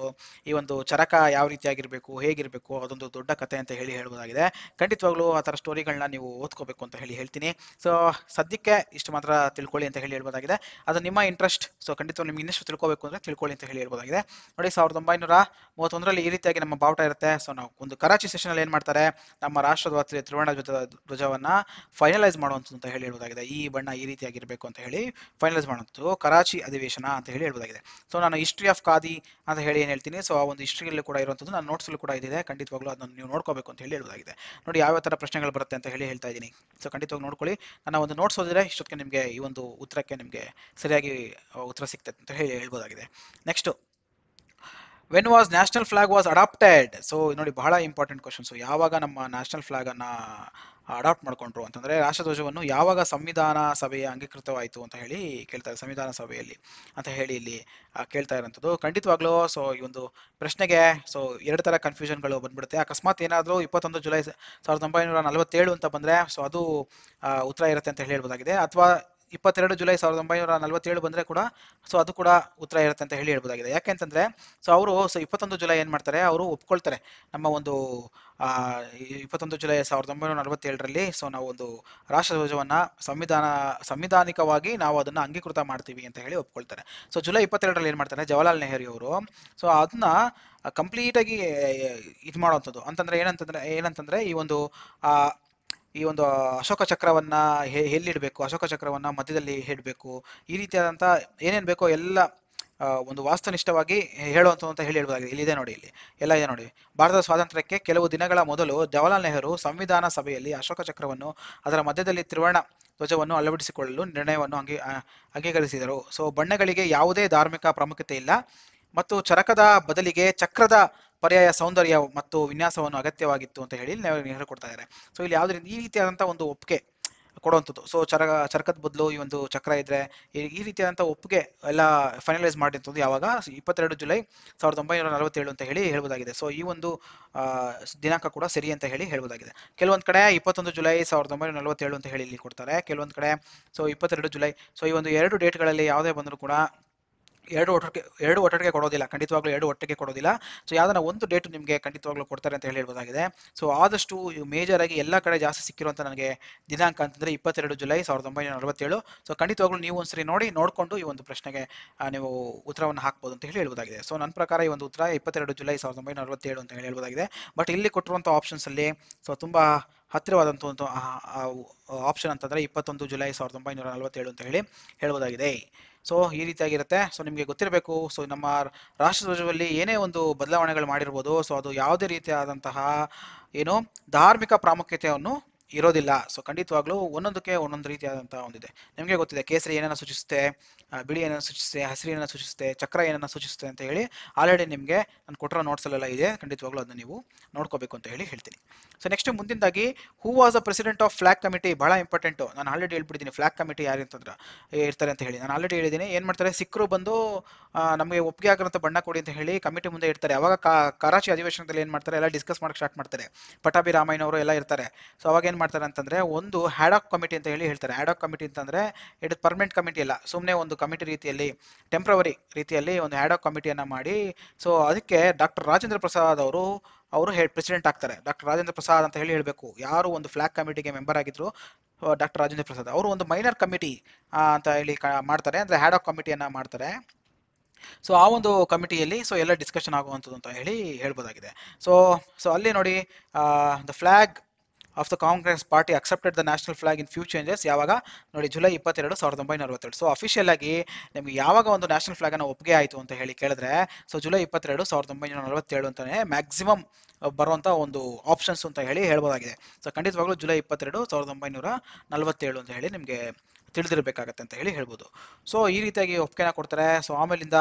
ಈ ಒಂದು ಚರಕ ಯಾವ ರೀತಿಯಾಗಿರಬೇಕು ಹೇಗಿರಬೇಕು ಅದೊಂದು ದೊಡ್ಡ ಕತೆ ಅಂತ ಹೇಳಿ ಹೇಳ್ಬೋದಾಗಿದೆ ಖಂಡಿತವಾಗ್ಲೂ ಆ ಥರ ಸ್ಟೋರಿಗಳನ್ನ ನೀವು ಓದ್ಕೋಬೇಕು ಅಂತ ಹೇಳಿ ಹೇಳ್ತೀನಿ ಸೊ ಸದ್ಯಕ್ಕೆ ಇಷ್ಟು ಮಾತ್ರ ತಿಳ್ಕೊಳ್ಳಿ ಅಂತ ಹೇಳಿ ಹೇಳ್ಬೋದಾಗಿದೆ ಅದು ನಿಮ್ಮ ಇಂಟ್ರೆಸ್ಟ್ ಇಂಟ್ರೆಸ್ಟ್ ಸೊ ಖಂಡಿತ ನಿಮ್ಗೆ ಇನ್ನಷ್ಟು ತಿಳ್ಕೋಬೇಕು ಅಂದ್ರೆ ತಿಳ್ಕೊಳ್ಳಿ ಅಂತ ಹೇಳಿ ಹೇಳ್ಬೋದಾಗಿದೆ ನೋಡಿ ಸಾವಿರದ ಒಂಬೈನೂರ ಮೂವತ್ತೊಂದರಲ್ಲಿ ಈ ರೀತಿಯಾಗಿ ನಮ್ಮ ಬಾವುಟ ಇರುತ್ತೆ ಸೊ ನಾವು ಒಂದು ಕರಾಚಿ ಅಲ್ಲಿ ಏನು ಮಾಡ್ತಾರೆ ನಮ್ಮ ರಾಷ್ಟ್ರದ ತ್ರಿವರ್ಣ ಧ್ವಜ ಧ್ವಜವನ್ನು ಫೈನಲೈಸ್ ಮಾಡುವಂಥದ್ದು ಅಂತ ಹೇಳಿ ಹೇಳ್ಬೋದಾಗಿದೆ ಈ ಬಣ್ಣ ಈ ರೀತಿಯಾಗಿರಬೇಕು ಅಂತ ಹೇಳಿ ಫೈನಲೈಸ್ ಮಾಡುವಂಥದ್ದು ಕರಾಚಿ ಅಧಿವೇಶನ ಅಂತ ಹೇಳಿ ಹೇಳ್ಬೋದಾಗಿದೆ ಸೊ ನಾನು ಹಿಸ್ಟ್ರಿ ಆಫ್ ಖಾದಿ ಅಂತ ಹೇಳಿ ಏನು ಹೇಳ್ತೀನಿ ಸೊ ಆ ಒಂದು ಹಿಸ್ಟ್ರಿಯಲ್ಲಿ ಕೂಡ ಇರುವಂಥದ್ದು ನಾನು ನೋಟ್ಸಲ್ಲಿ ಕೂಡ ಇದಿದೆ ಖಂಡಿತವಾಗ್ಲೂ ಅದನ್ನು ನೀವು ನೋಡ್ಕೋಬೇಕು ಅಂತ ಹೇಳಿ ಹೇಳ್ಬೋದಾಗಿದೆ ನೋಡಿ ಯಾವ ಥರ ಪ್ರಶ್ನೆಗಳು ಬರುತ್ತೆ ಅಂತ ಹೇಳಿ ಹೇಳ್ತಾ ಇದ್ದೀನಿ ಸೊ ಖಂಡಿತವಾಗಿ ನೋಡ್ಕೊಳ್ಳಿ ನಾನು ಒಂದು ನೋಟ್ಸ್ ಓದಿದ್ರೆ ಇಷ್ಟೊತ್ತಿಗೆ ನಿಮಗೆ ಈ ಒಂದು ಉತ್ತರಕ್ಕೆ ನಿಮಗೆ ಸರಿಯಾಗಿ ಉತ್ತರ ಸಿಗ್ತದೆ ಅಂತ ಹೇಳಿ ಹೇಳ್ಬೋದಾಗಿದೆ next when was national flag was adopted so ನೋಡಿ ಬಹಳ ಇಂಪಾರ್ಟೆಂಟ್ ಕ್ವಶನ್ಸ್ ಯಾವಾಗ ನಮ್ಮ ನ್ಯಾಷನಲ್ ಫ್ಲಾಗ್ ಅನ್ನ ಅಡಾಪ್ಟ್ ಮಾಡ್ಕೊಂಡ್ರು ಅಂತಂದ್ರೆ ರಾಷ್ಟ್ರಧ್ವಜವನ್ನು ಯಾವಾಗ ಸಂವಿಧಾನ ಸಭೆಯ ಅಂಗೀಕೃತವಾಯಿತು ಅಂತ ಹೇಳಿ ಕೇಳ್ತಾರೆ ಸಂವಿಧಾನ ಸಭೆಯಲ್ಲಿ ಅಂತ ಹೇಳಿ ಇಲ್ಲಿ ಕೇಳ್ತಾ ಇರೋಂಥದ್ದು ಖಂಡಿತವಾಗ್ಲೂ ಸೊ ಈ ಒಂದು ಪ್ರಶ್ನೆಗೆ ಸೊ ಎರಡು ತರ ಕನ್ಫ್ಯೂಷನ್ಗಳು ಬಂದ್ಬಿಡುತ್ತೆ ಅಕಸ್ಮಾತ್ ಏನಾದರೂ ಇಪ್ಪತ್ತೊಂದು ಜುಲೈ ಸಾವಿರದ ಒಂಬೈನೂರ ನಲವತ್ತೇಳು ಅಂತ ಬಂದ್ರೆ ಸೊ ಅದು ಉತ್ತರ ಇರುತ್ತೆ ಅಂತ ಹೇಳಿ ಹೇಳ್ಬೋದಾಗಿದೆ ಅಥವಾ ಇಪ್ಪತ್ತೆರಡು ಜುಲೈ ಸಾವಿರದ ಒಂಬೈನೂರ ನಲವತ್ತೇಳು ಬಂದರೆ ಕೂಡ ಸೊ ಅದು ಕೂಡ ಉತ್ತರ ಇರುತ್ತೆ ಅಂತ ಹೇಳಿ ಹೇಳ್ಬೋದಾಗಿದೆ ಯಾಕೆಂತಂದರೆ ಸೊ ಅವರು ಸೊ ಇಪ್ಪತ್ತೊಂದು ಜುಲೈ ಏನು ಮಾಡ್ತಾರೆ ಅವರು ಒಪ್ಕೊಳ್ತಾರೆ ನಮ್ಮ ಒಂದು ಇಪ್ಪತ್ತೊಂದು ಜುಲೈ ಸಾವಿರದ ಒಂಬೈನೂರ ನಲವತ್ತೇಳರಲ್ಲಿ ಸೊ ನಾವು ಒಂದು ರಾಷ್ಟ್ರ ಸಂವಿಧಾನ ಸಂವಿಧಾನಿಕವಾಗಿ ನಾವು ಅದನ್ನು ಅಂಗೀಕೃತ ಮಾಡ್ತೀವಿ ಅಂತ ಹೇಳಿ ಒಪ್ಕೊಳ್ತಾರೆ ಸೊ ಜುಲೈ ಇಪ್ಪತ್ತೆರಡರಲ್ಲಿ ಏನು ಮಾಡ್ತಾರೆ ಜವಾಹರ್ಲಾಲ್ ನೆಹರು ಅವರು ಸೊ ಅದನ್ನ ಕಂಪ್ಲೀಟಾಗಿ ಇದು ಮಾಡುವಂಥದ್ದು ಅಂತಂದರೆ ಏನಂತಂದರೆ ಏನಂತಂದರೆ ಈ ಒಂದು ಈ ಒಂದು ಅಶೋಕ ಚಕ್ರವನ್ನ ಎಲ್ಲಿಡಬೇಕು ಅಶೋಕ ಚಕ್ರವನ್ನ ಮಧ್ಯದಲ್ಲಿ ಹೇಳಬೇಕು ಈ ರೀತಿಯಾದಂತ ಏನೇನ್ ಬೇಕೋ ಎಲ್ಲ ಒಂದು ವಾಸ್ತುನಿಷ್ಠವಾಗಿ ಹೇಳುವಂಥದ್ದು ಅಂತ ಹೇಳಿ ಇಲ್ಲಿ ಇಲ್ಲಿದೆ ನೋಡಿ ಇಲ್ಲಿ ಎಲ್ಲ ಇದೆ ನೋಡಿ ಭಾರತದ ಸ್ವಾತಂತ್ರ್ಯಕ್ಕೆ ಕೆಲವು ದಿನಗಳ ಮೊದಲು ಜವಾಹರ್ಲಾಲ್ ನೆಹರು ಸಂವಿಧಾನ ಸಭೆಯಲ್ಲಿ ಅಶೋಕ ಚಕ್ರವನ್ನು ಅದರ ಮಧ್ಯದಲ್ಲಿ ತ್ರಿವರ್ಣ ಧ್ವಜವನ್ನು ಅಳವಡಿಸಿಕೊಳ್ಳಲು ನಿರ್ಣಯವನ್ನು ಅಂಗೀ ಅಂಗೀಕರಿಸಿದರು ಸೊ ಬಣ್ಣಗಳಿಗೆ ಯಾವುದೇ ಧಾರ್ಮಿಕ ಪ್ರಾಮುಖ್ಯತೆ ಇಲ್ಲ ಮತ್ತು ಚರಕದ ಬದಲಿಗೆ ಚಕ್ರದ ಪರ್ಯಾಯ ಸೌಂದರ್ಯ ಮತ್ತು ವಿನ್ಯಾಸವನ್ನು ಅಗತ್ಯವಾಗಿತ್ತು ಅಂತ ಹೇಳಿ ಹೇಳ್ಕೊಡ್ತಾ ಇದ್ದಾರೆ ಸೊ ಇಲ್ಲಿ ಯಾವುದರಿಂದ ಈ ರೀತಿಯಾದಂಥ ಒಂದು ಒಪ್ಪಿಗೆ ಕೊಡುವಂಥದ್ದು ಸೊ ಚರ ಚರಕದ ಬದಲು ಈ ಒಂದು ಚಕ್ರ ಇದ್ರೆ ಈ ರೀತಿಯಾದಂಥ ಒಪ್ಪಿಗೆ ಎಲ್ಲ ಫೈನಲೈಸ್ ಮಾಡಿರ್ತದ್ದು ಯಾವಾಗ ಇಪ್ಪತ್ತೆರಡು ಜುಲೈ ಸಾವಿರದ ಒಂಬೈನೂರ ನಲವತ್ತೇಳು ಅಂತ ಹೇಳಿ ಹೇಳ್ಬೋದಾಗಿದೆ ಸೊ ಈ ಒಂದು ದಿನಾಂಕ ಕೂಡ ಸರಿ ಅಂತ ಹೇಳಿ ಹೇಳ್ಬೋದಾಗಿದೆ ಕೆಲವೊಂದು ಕಡೆ ಇಪ್ಪತ್ತೊಂದು ಜುಲೈ ಸಾವಿರದ ಒಂಬೈನೂರ ನಲವತ್ತೇಳು ಅಂತ ಹೇಳಿ ಇಲ್ಲಿ ಕೊಡ್ತಾರೆ ಕೆಲವೊಂದು ಕಡೆ ಸೊ ಇಪ್ಪತ್ತೆರಡು ಜುಲೈ ಸೊ ಈ ಒಂದು ಎರಡು ಡೇಟ್ಗಳಲ್ಲಿ ಯಾವುದೇ ಬಂದರೂ ಕೂಡ ಎರಡು ಒಟ್ಟಿಗೆ ಎರಡು ಒಟ್ಟಿಗೆ ಕೊಡೋದಿಲ್ಲ ಖಂಡಿತವಾಗ್ಲೂ ಎರಡು ಒಟ್ಟಿಗೆ ಕೊಡೋದಿಲ್ಲ ಸೊ ಯಾವ್ದನ್ನ ಒಂದು ಡೇಟ್ ನಿಮಗೆ ಖಂಡಿತವಾಗ್ಲೂ ಕೊಡ್ತಾರೆ ಅಂತ ಹೇಳಿ ಸೊ ಆದಷ್ಟು ಮೇಜರ್ ಆಗಿ ಎಲ್ಲ ಕಡೆ ಜಾಸ್ತಿ ಸಿಕ್ಕಿರುವಂತ ನನಗೆ ದಿನಾಂಕ ಅಂತಂದ್ರೆ ಇಪ್ಪತ್ತೆರಡು ಜುಲೈ ಸಾವಿರದ ಒಂಬೈನೂರ ನಲವತ್ತೇಳು ಸೊ ಖಂಡಿತವಾಗ್ಲೂ ನೀವು ಒಂದ್ಸರಿ ನೋಡಿ ನೋಡಿಕೊಂಡು ಈ ಒಂದು ಪ್ರಶ್ನೆಗೆ ನೀವು ಉತ್ತರವನ್ನು ಹಾಕ್ಬೋದು ಅಂತ ಹೇಳಿ ಹೇಳ್ಬೋದಾಗಿದೆ ಸೊ ನನ್ನ ಪ್ರಕಾರ ಈ ಒಂದು ಉತ್ತರ ಇಪ್ಪತ್ತೆರಡು ಜುಲೈ ಸಾವಿರದ ಒಂಬೈನೂರ ನಲವತ್ತೇಳು ಅಂತ ಹೇಳಿ ಹೇಳ್ಬೋದಾಗಿದೆ ಬಟ್ ಇಲ್ಲಿ ಕೊಟ್ಟಿರುವಂಥ ಆಪ್ಷನ್ಸ್ ಅಲ್ಲಿ ಸೊ ತುಂಬಾ ಹತ್ತಿರವಾದಂಥ ಒಂದು ಆಪ್ಷನ್ ಅಂತಂದ್ರೆ ಇಪ್ಪತ್ತೊಂದು ಜುಲೈ ಸಾವಿರದ ಒಂಬೈನೂರ ನಲವತ್ತೇಳು ಅಂತ ಹೇಳಿ ಹೇಳ್ಬೋದಾಗಿದೆ ಸೊ ಈ ರೀತಿಯಾಗಿರುತ್ತೆ ಸೊ ನಿಮಗೆ ಗೊತ್ತಿರಬೇಕು ಸೊ ನಮ್ಮ ರಾಷ್ಟ್ರ ಧ್ವಜದಲ್ಲಿ ಏನೇ ಒಂದು ಬದಲಾವಣೆಗಳು ಮಾಡಿರ್ಬೋದು ಸೊ ಅದು ಯಾವುದೇ ರೀತಿಯಾದಂತಹ ಏನು ಧಾರ್ಮಿಕ ಪ್ರಾಮುಖ್ಯತೆಯನ್ನು ಇರೋದಿಲ್ಲ ಸೊ ಖಂಡಿತವಾಗ್ಲೂ ಒಂದೊಂದಕ್ಕೆ ಒಂದೊಂದು ರೀತಿಯಾದಂಥ ಒಂದಿದೆ ನಿಮಗೆ ಗೊತ್ತಿದೆ ಕೇಸರಿ ಏನನ್ನ ಸೂಚಿಸುತ್ತೆ ಬಿಳಿ ಏನನ್ನು ಸೂಚಿಸುತ್ತೆ ಹಸಿರು ಏನನ್ನ ಸೂಚಿಸುತ್ತೆ ಚಕ್ರ ಏನನ್ನ ಸೂಚಿಸುತ್ತೆ ಅಂತ ಹೇಳಿ ಆಲ್ರೆಡಿ ನಿಮಗೆ ನಾನು ಕೊಟ್ಟಿರೋ ನೋಟ್ಸಲ್ಲೆಲ್ಲ ಇದೆ ಖಂಡಿತವಾಗ್ಲೂ ಅದನ್ನ ನೀವು ನೋಡ್ಕೋಬೇಕು ಅಂತ ಹೇಳಿ ಹೇಳ್ತೀನಿ ಸೊ ನೆಕ್ಸ್ಟ್ ಮುಂದಿನದಾಗಿ who was a president of flag committee ಬಹಳ ಇಂಪಾರ್ಟೆಂಟ್ ನಾನು ಆಲ್ರೆಡಿ ಹೇಳ್ಬಿಡ್ತೀನಿ ಫ್ಲಾಗ್ ಕಮಿಟಿ ಯಾರು ಅಂತಂದ್ರೆ ಇರ್ತಾರೆ ಅಂತ ಹೇಳಿ ನಾನು ಆಲ್ರೆಡಿ ಹೇಳಿದ್ದೀನಿ ಏನು ಮಾಡ್ತಾರೆ ಸಿಕ್ಕರು ಬಂದು ನಮಗೆ ಒಪ್ಪಿಗೆ ಆಗಿರೋಂಥ ಬಣ್ಣ ಕೊಡಿ ಅಂತ ಹೇಳಿ ಕಮಿಟಿ ಮುಂದೆ ಇರ್ತಾರೆ ಅವಾಗ ಕರಾಚಿ ಅಧಿವೇಶನದಲ್ಲಿ ಏನು ಮಾಡ್ತಾರೆ ಎಲ್ಲ ಡಿಸ್ಕಸ್ ಮಾಡಕ್ಕೆ ಸ್ಟಾರ್ಟ್ ಮಾಡ್ತಾರೆ ಪಟಾಭಿ ರಾಮಾಯಣವರು ಎಲ್ಲ ಇರ್ತಾರೆ ಸೊ ಅವಾಗ ಮಾಡ್ತಾರೆ ಅಂತಂದರೆ ಒಂದು ಹ್ಯಾಡಾಕ್ ಕಮಿಟಿ ಅಂತ ಹೇಳಿ ಹೇಳ್ತಾರೆ ಹ್ಯಾಡಾಕ್ ಕಮಿಟಿ ಅಂತಂದರೆ ಇಟ್ ಪರ್ಮನೆಂಟ್ ಕಮಿಟಿ ಅಲ್ಲ ಸುಮ್ಮನೆ ಒಂದು ಕಮಿಟಿ ರೀತಿಯಲ್ಲಿ ಟೆಂಪ್ರವರಿ ರೀತಿಯಲ್ಲಿ ಒಂದು ಹ್ಯಾಡಾಕ್ ಕಮಿಟಿಯನ್ನು ಮಾಡಿ ಸೊ ಅದಕ್ಕೆ ಡಾಕ್ಟರ್ ರಾಜೇಂದ್ರ ಪ್ರಸಾದ್ ಅವರು ಅವರು ಹೇಳಿ ಪ್ರೆಸಿಡೆಂಟ್ ಆಗ್ತಾರೆ ಡಾಕ್ಟರ್ ರಾಜೇಂದ್ರ ಪ್ರಸಾದ್ ಅಂತ ಹೇಳಿ ಹೇಳಬೇಕು ಯಾರು ಒಂದು ಫ್ಲಾಗ್ ಕಮಿಟಿಗೆ ಮೆಂಬರ್ ಆಗಿದ್ರು ಡಾಕ್ಟರ್ ರಾಜೇಂದ್ರ ಪ್ರಸಾದ್ ಅವರು ಒಂದು ಮೈನರ್ ಕಮಿಟಿ ಅಂತ ಹೇಳಿ ಮಾಡ್ತಾರೆ ಅಂದರೆ ಹ್ಯಾಡಾಕ್ ಕಮಿಟಿಯನ್ನು ಮಾಡ್ತಾರೆ ಸೊ ಆ ಒಂದು ಕಮಿಟಿಯಲ್ಲಿ ಸೊ ಎಲ್ಲ ಡಿಸ್ಕಷನ್ ಆಗುವಂಥದ್ದು ಅಂತ ಹೇಳಿ ಹೇಳ್ಬೋದಾಗಿದೆ ಸೊ ಸೊ ಅಲ್ಲಿ ನೋಡಿ the flag of the Congress party accepted the national flag in few changes ಯಾವಾಗ ನೋಡಿ ಜುಲೈ ಇಪ್ಪತ್ತೆರಡು ಸಾವಿರದ ಒಂಬೈನೂರ ಅರವತ್ತೆರಡು ಸೊ ಅಫಿಷಿಯಲ್ ಆಗಿ ನಿಮ್ಗೆ ಯಾವಾಗ ಒಂದು ನ್ಯಾಷನಲ್ ಫ್ಲಾಗ್ ಅನ್ನು ಒಪ್ಪಿಗೆ ಆಯಿತು ಅಂತ ಹೇಳಿ ಕೇಳಿದ್ರೆ ಸೊ ಜುಲೈ ಇಪ್ಪತ್ತೆರಡು ಸಾವಿರದ ಒಂಬೈನೂರ ನಲವತ್ತೇಳು ಅಂತಾನೆ ಮ್ಯಾಕ್ಸಿಮಮ್ ಬರುವಂಥ ಒಂದು ಆಪ್ಷನ್ಸ್ ಅಂತ ಹೇಳಿ ಹೇಳ್ಬೋದಾಗಿದೆ ಸೊ ಖಂಡಿತವಾಗ್ಲೂ ಜುಲೈ ಇಪ್ಪತ್ತೆರಡು ಸಾವಿರದ ಒಂಬೈನೂರ ನಲವತ್ತೇಳು ಅಂತ ಹೇಳಿ ನಿಮಗೆ ತಿಳಿದಿರಬೇಕಾಗತ್ತೆ ಅಂತ ಹೇಳಿ ಹೇಳ್ಬೋದು ಸೊ ಈ ರೀತಿಯಾಗಿ ಒಪ್ಪಿಗೆನ ಕೊಡ್ತಾರೆ ಸೊ ಆಮೇಲಿಂದ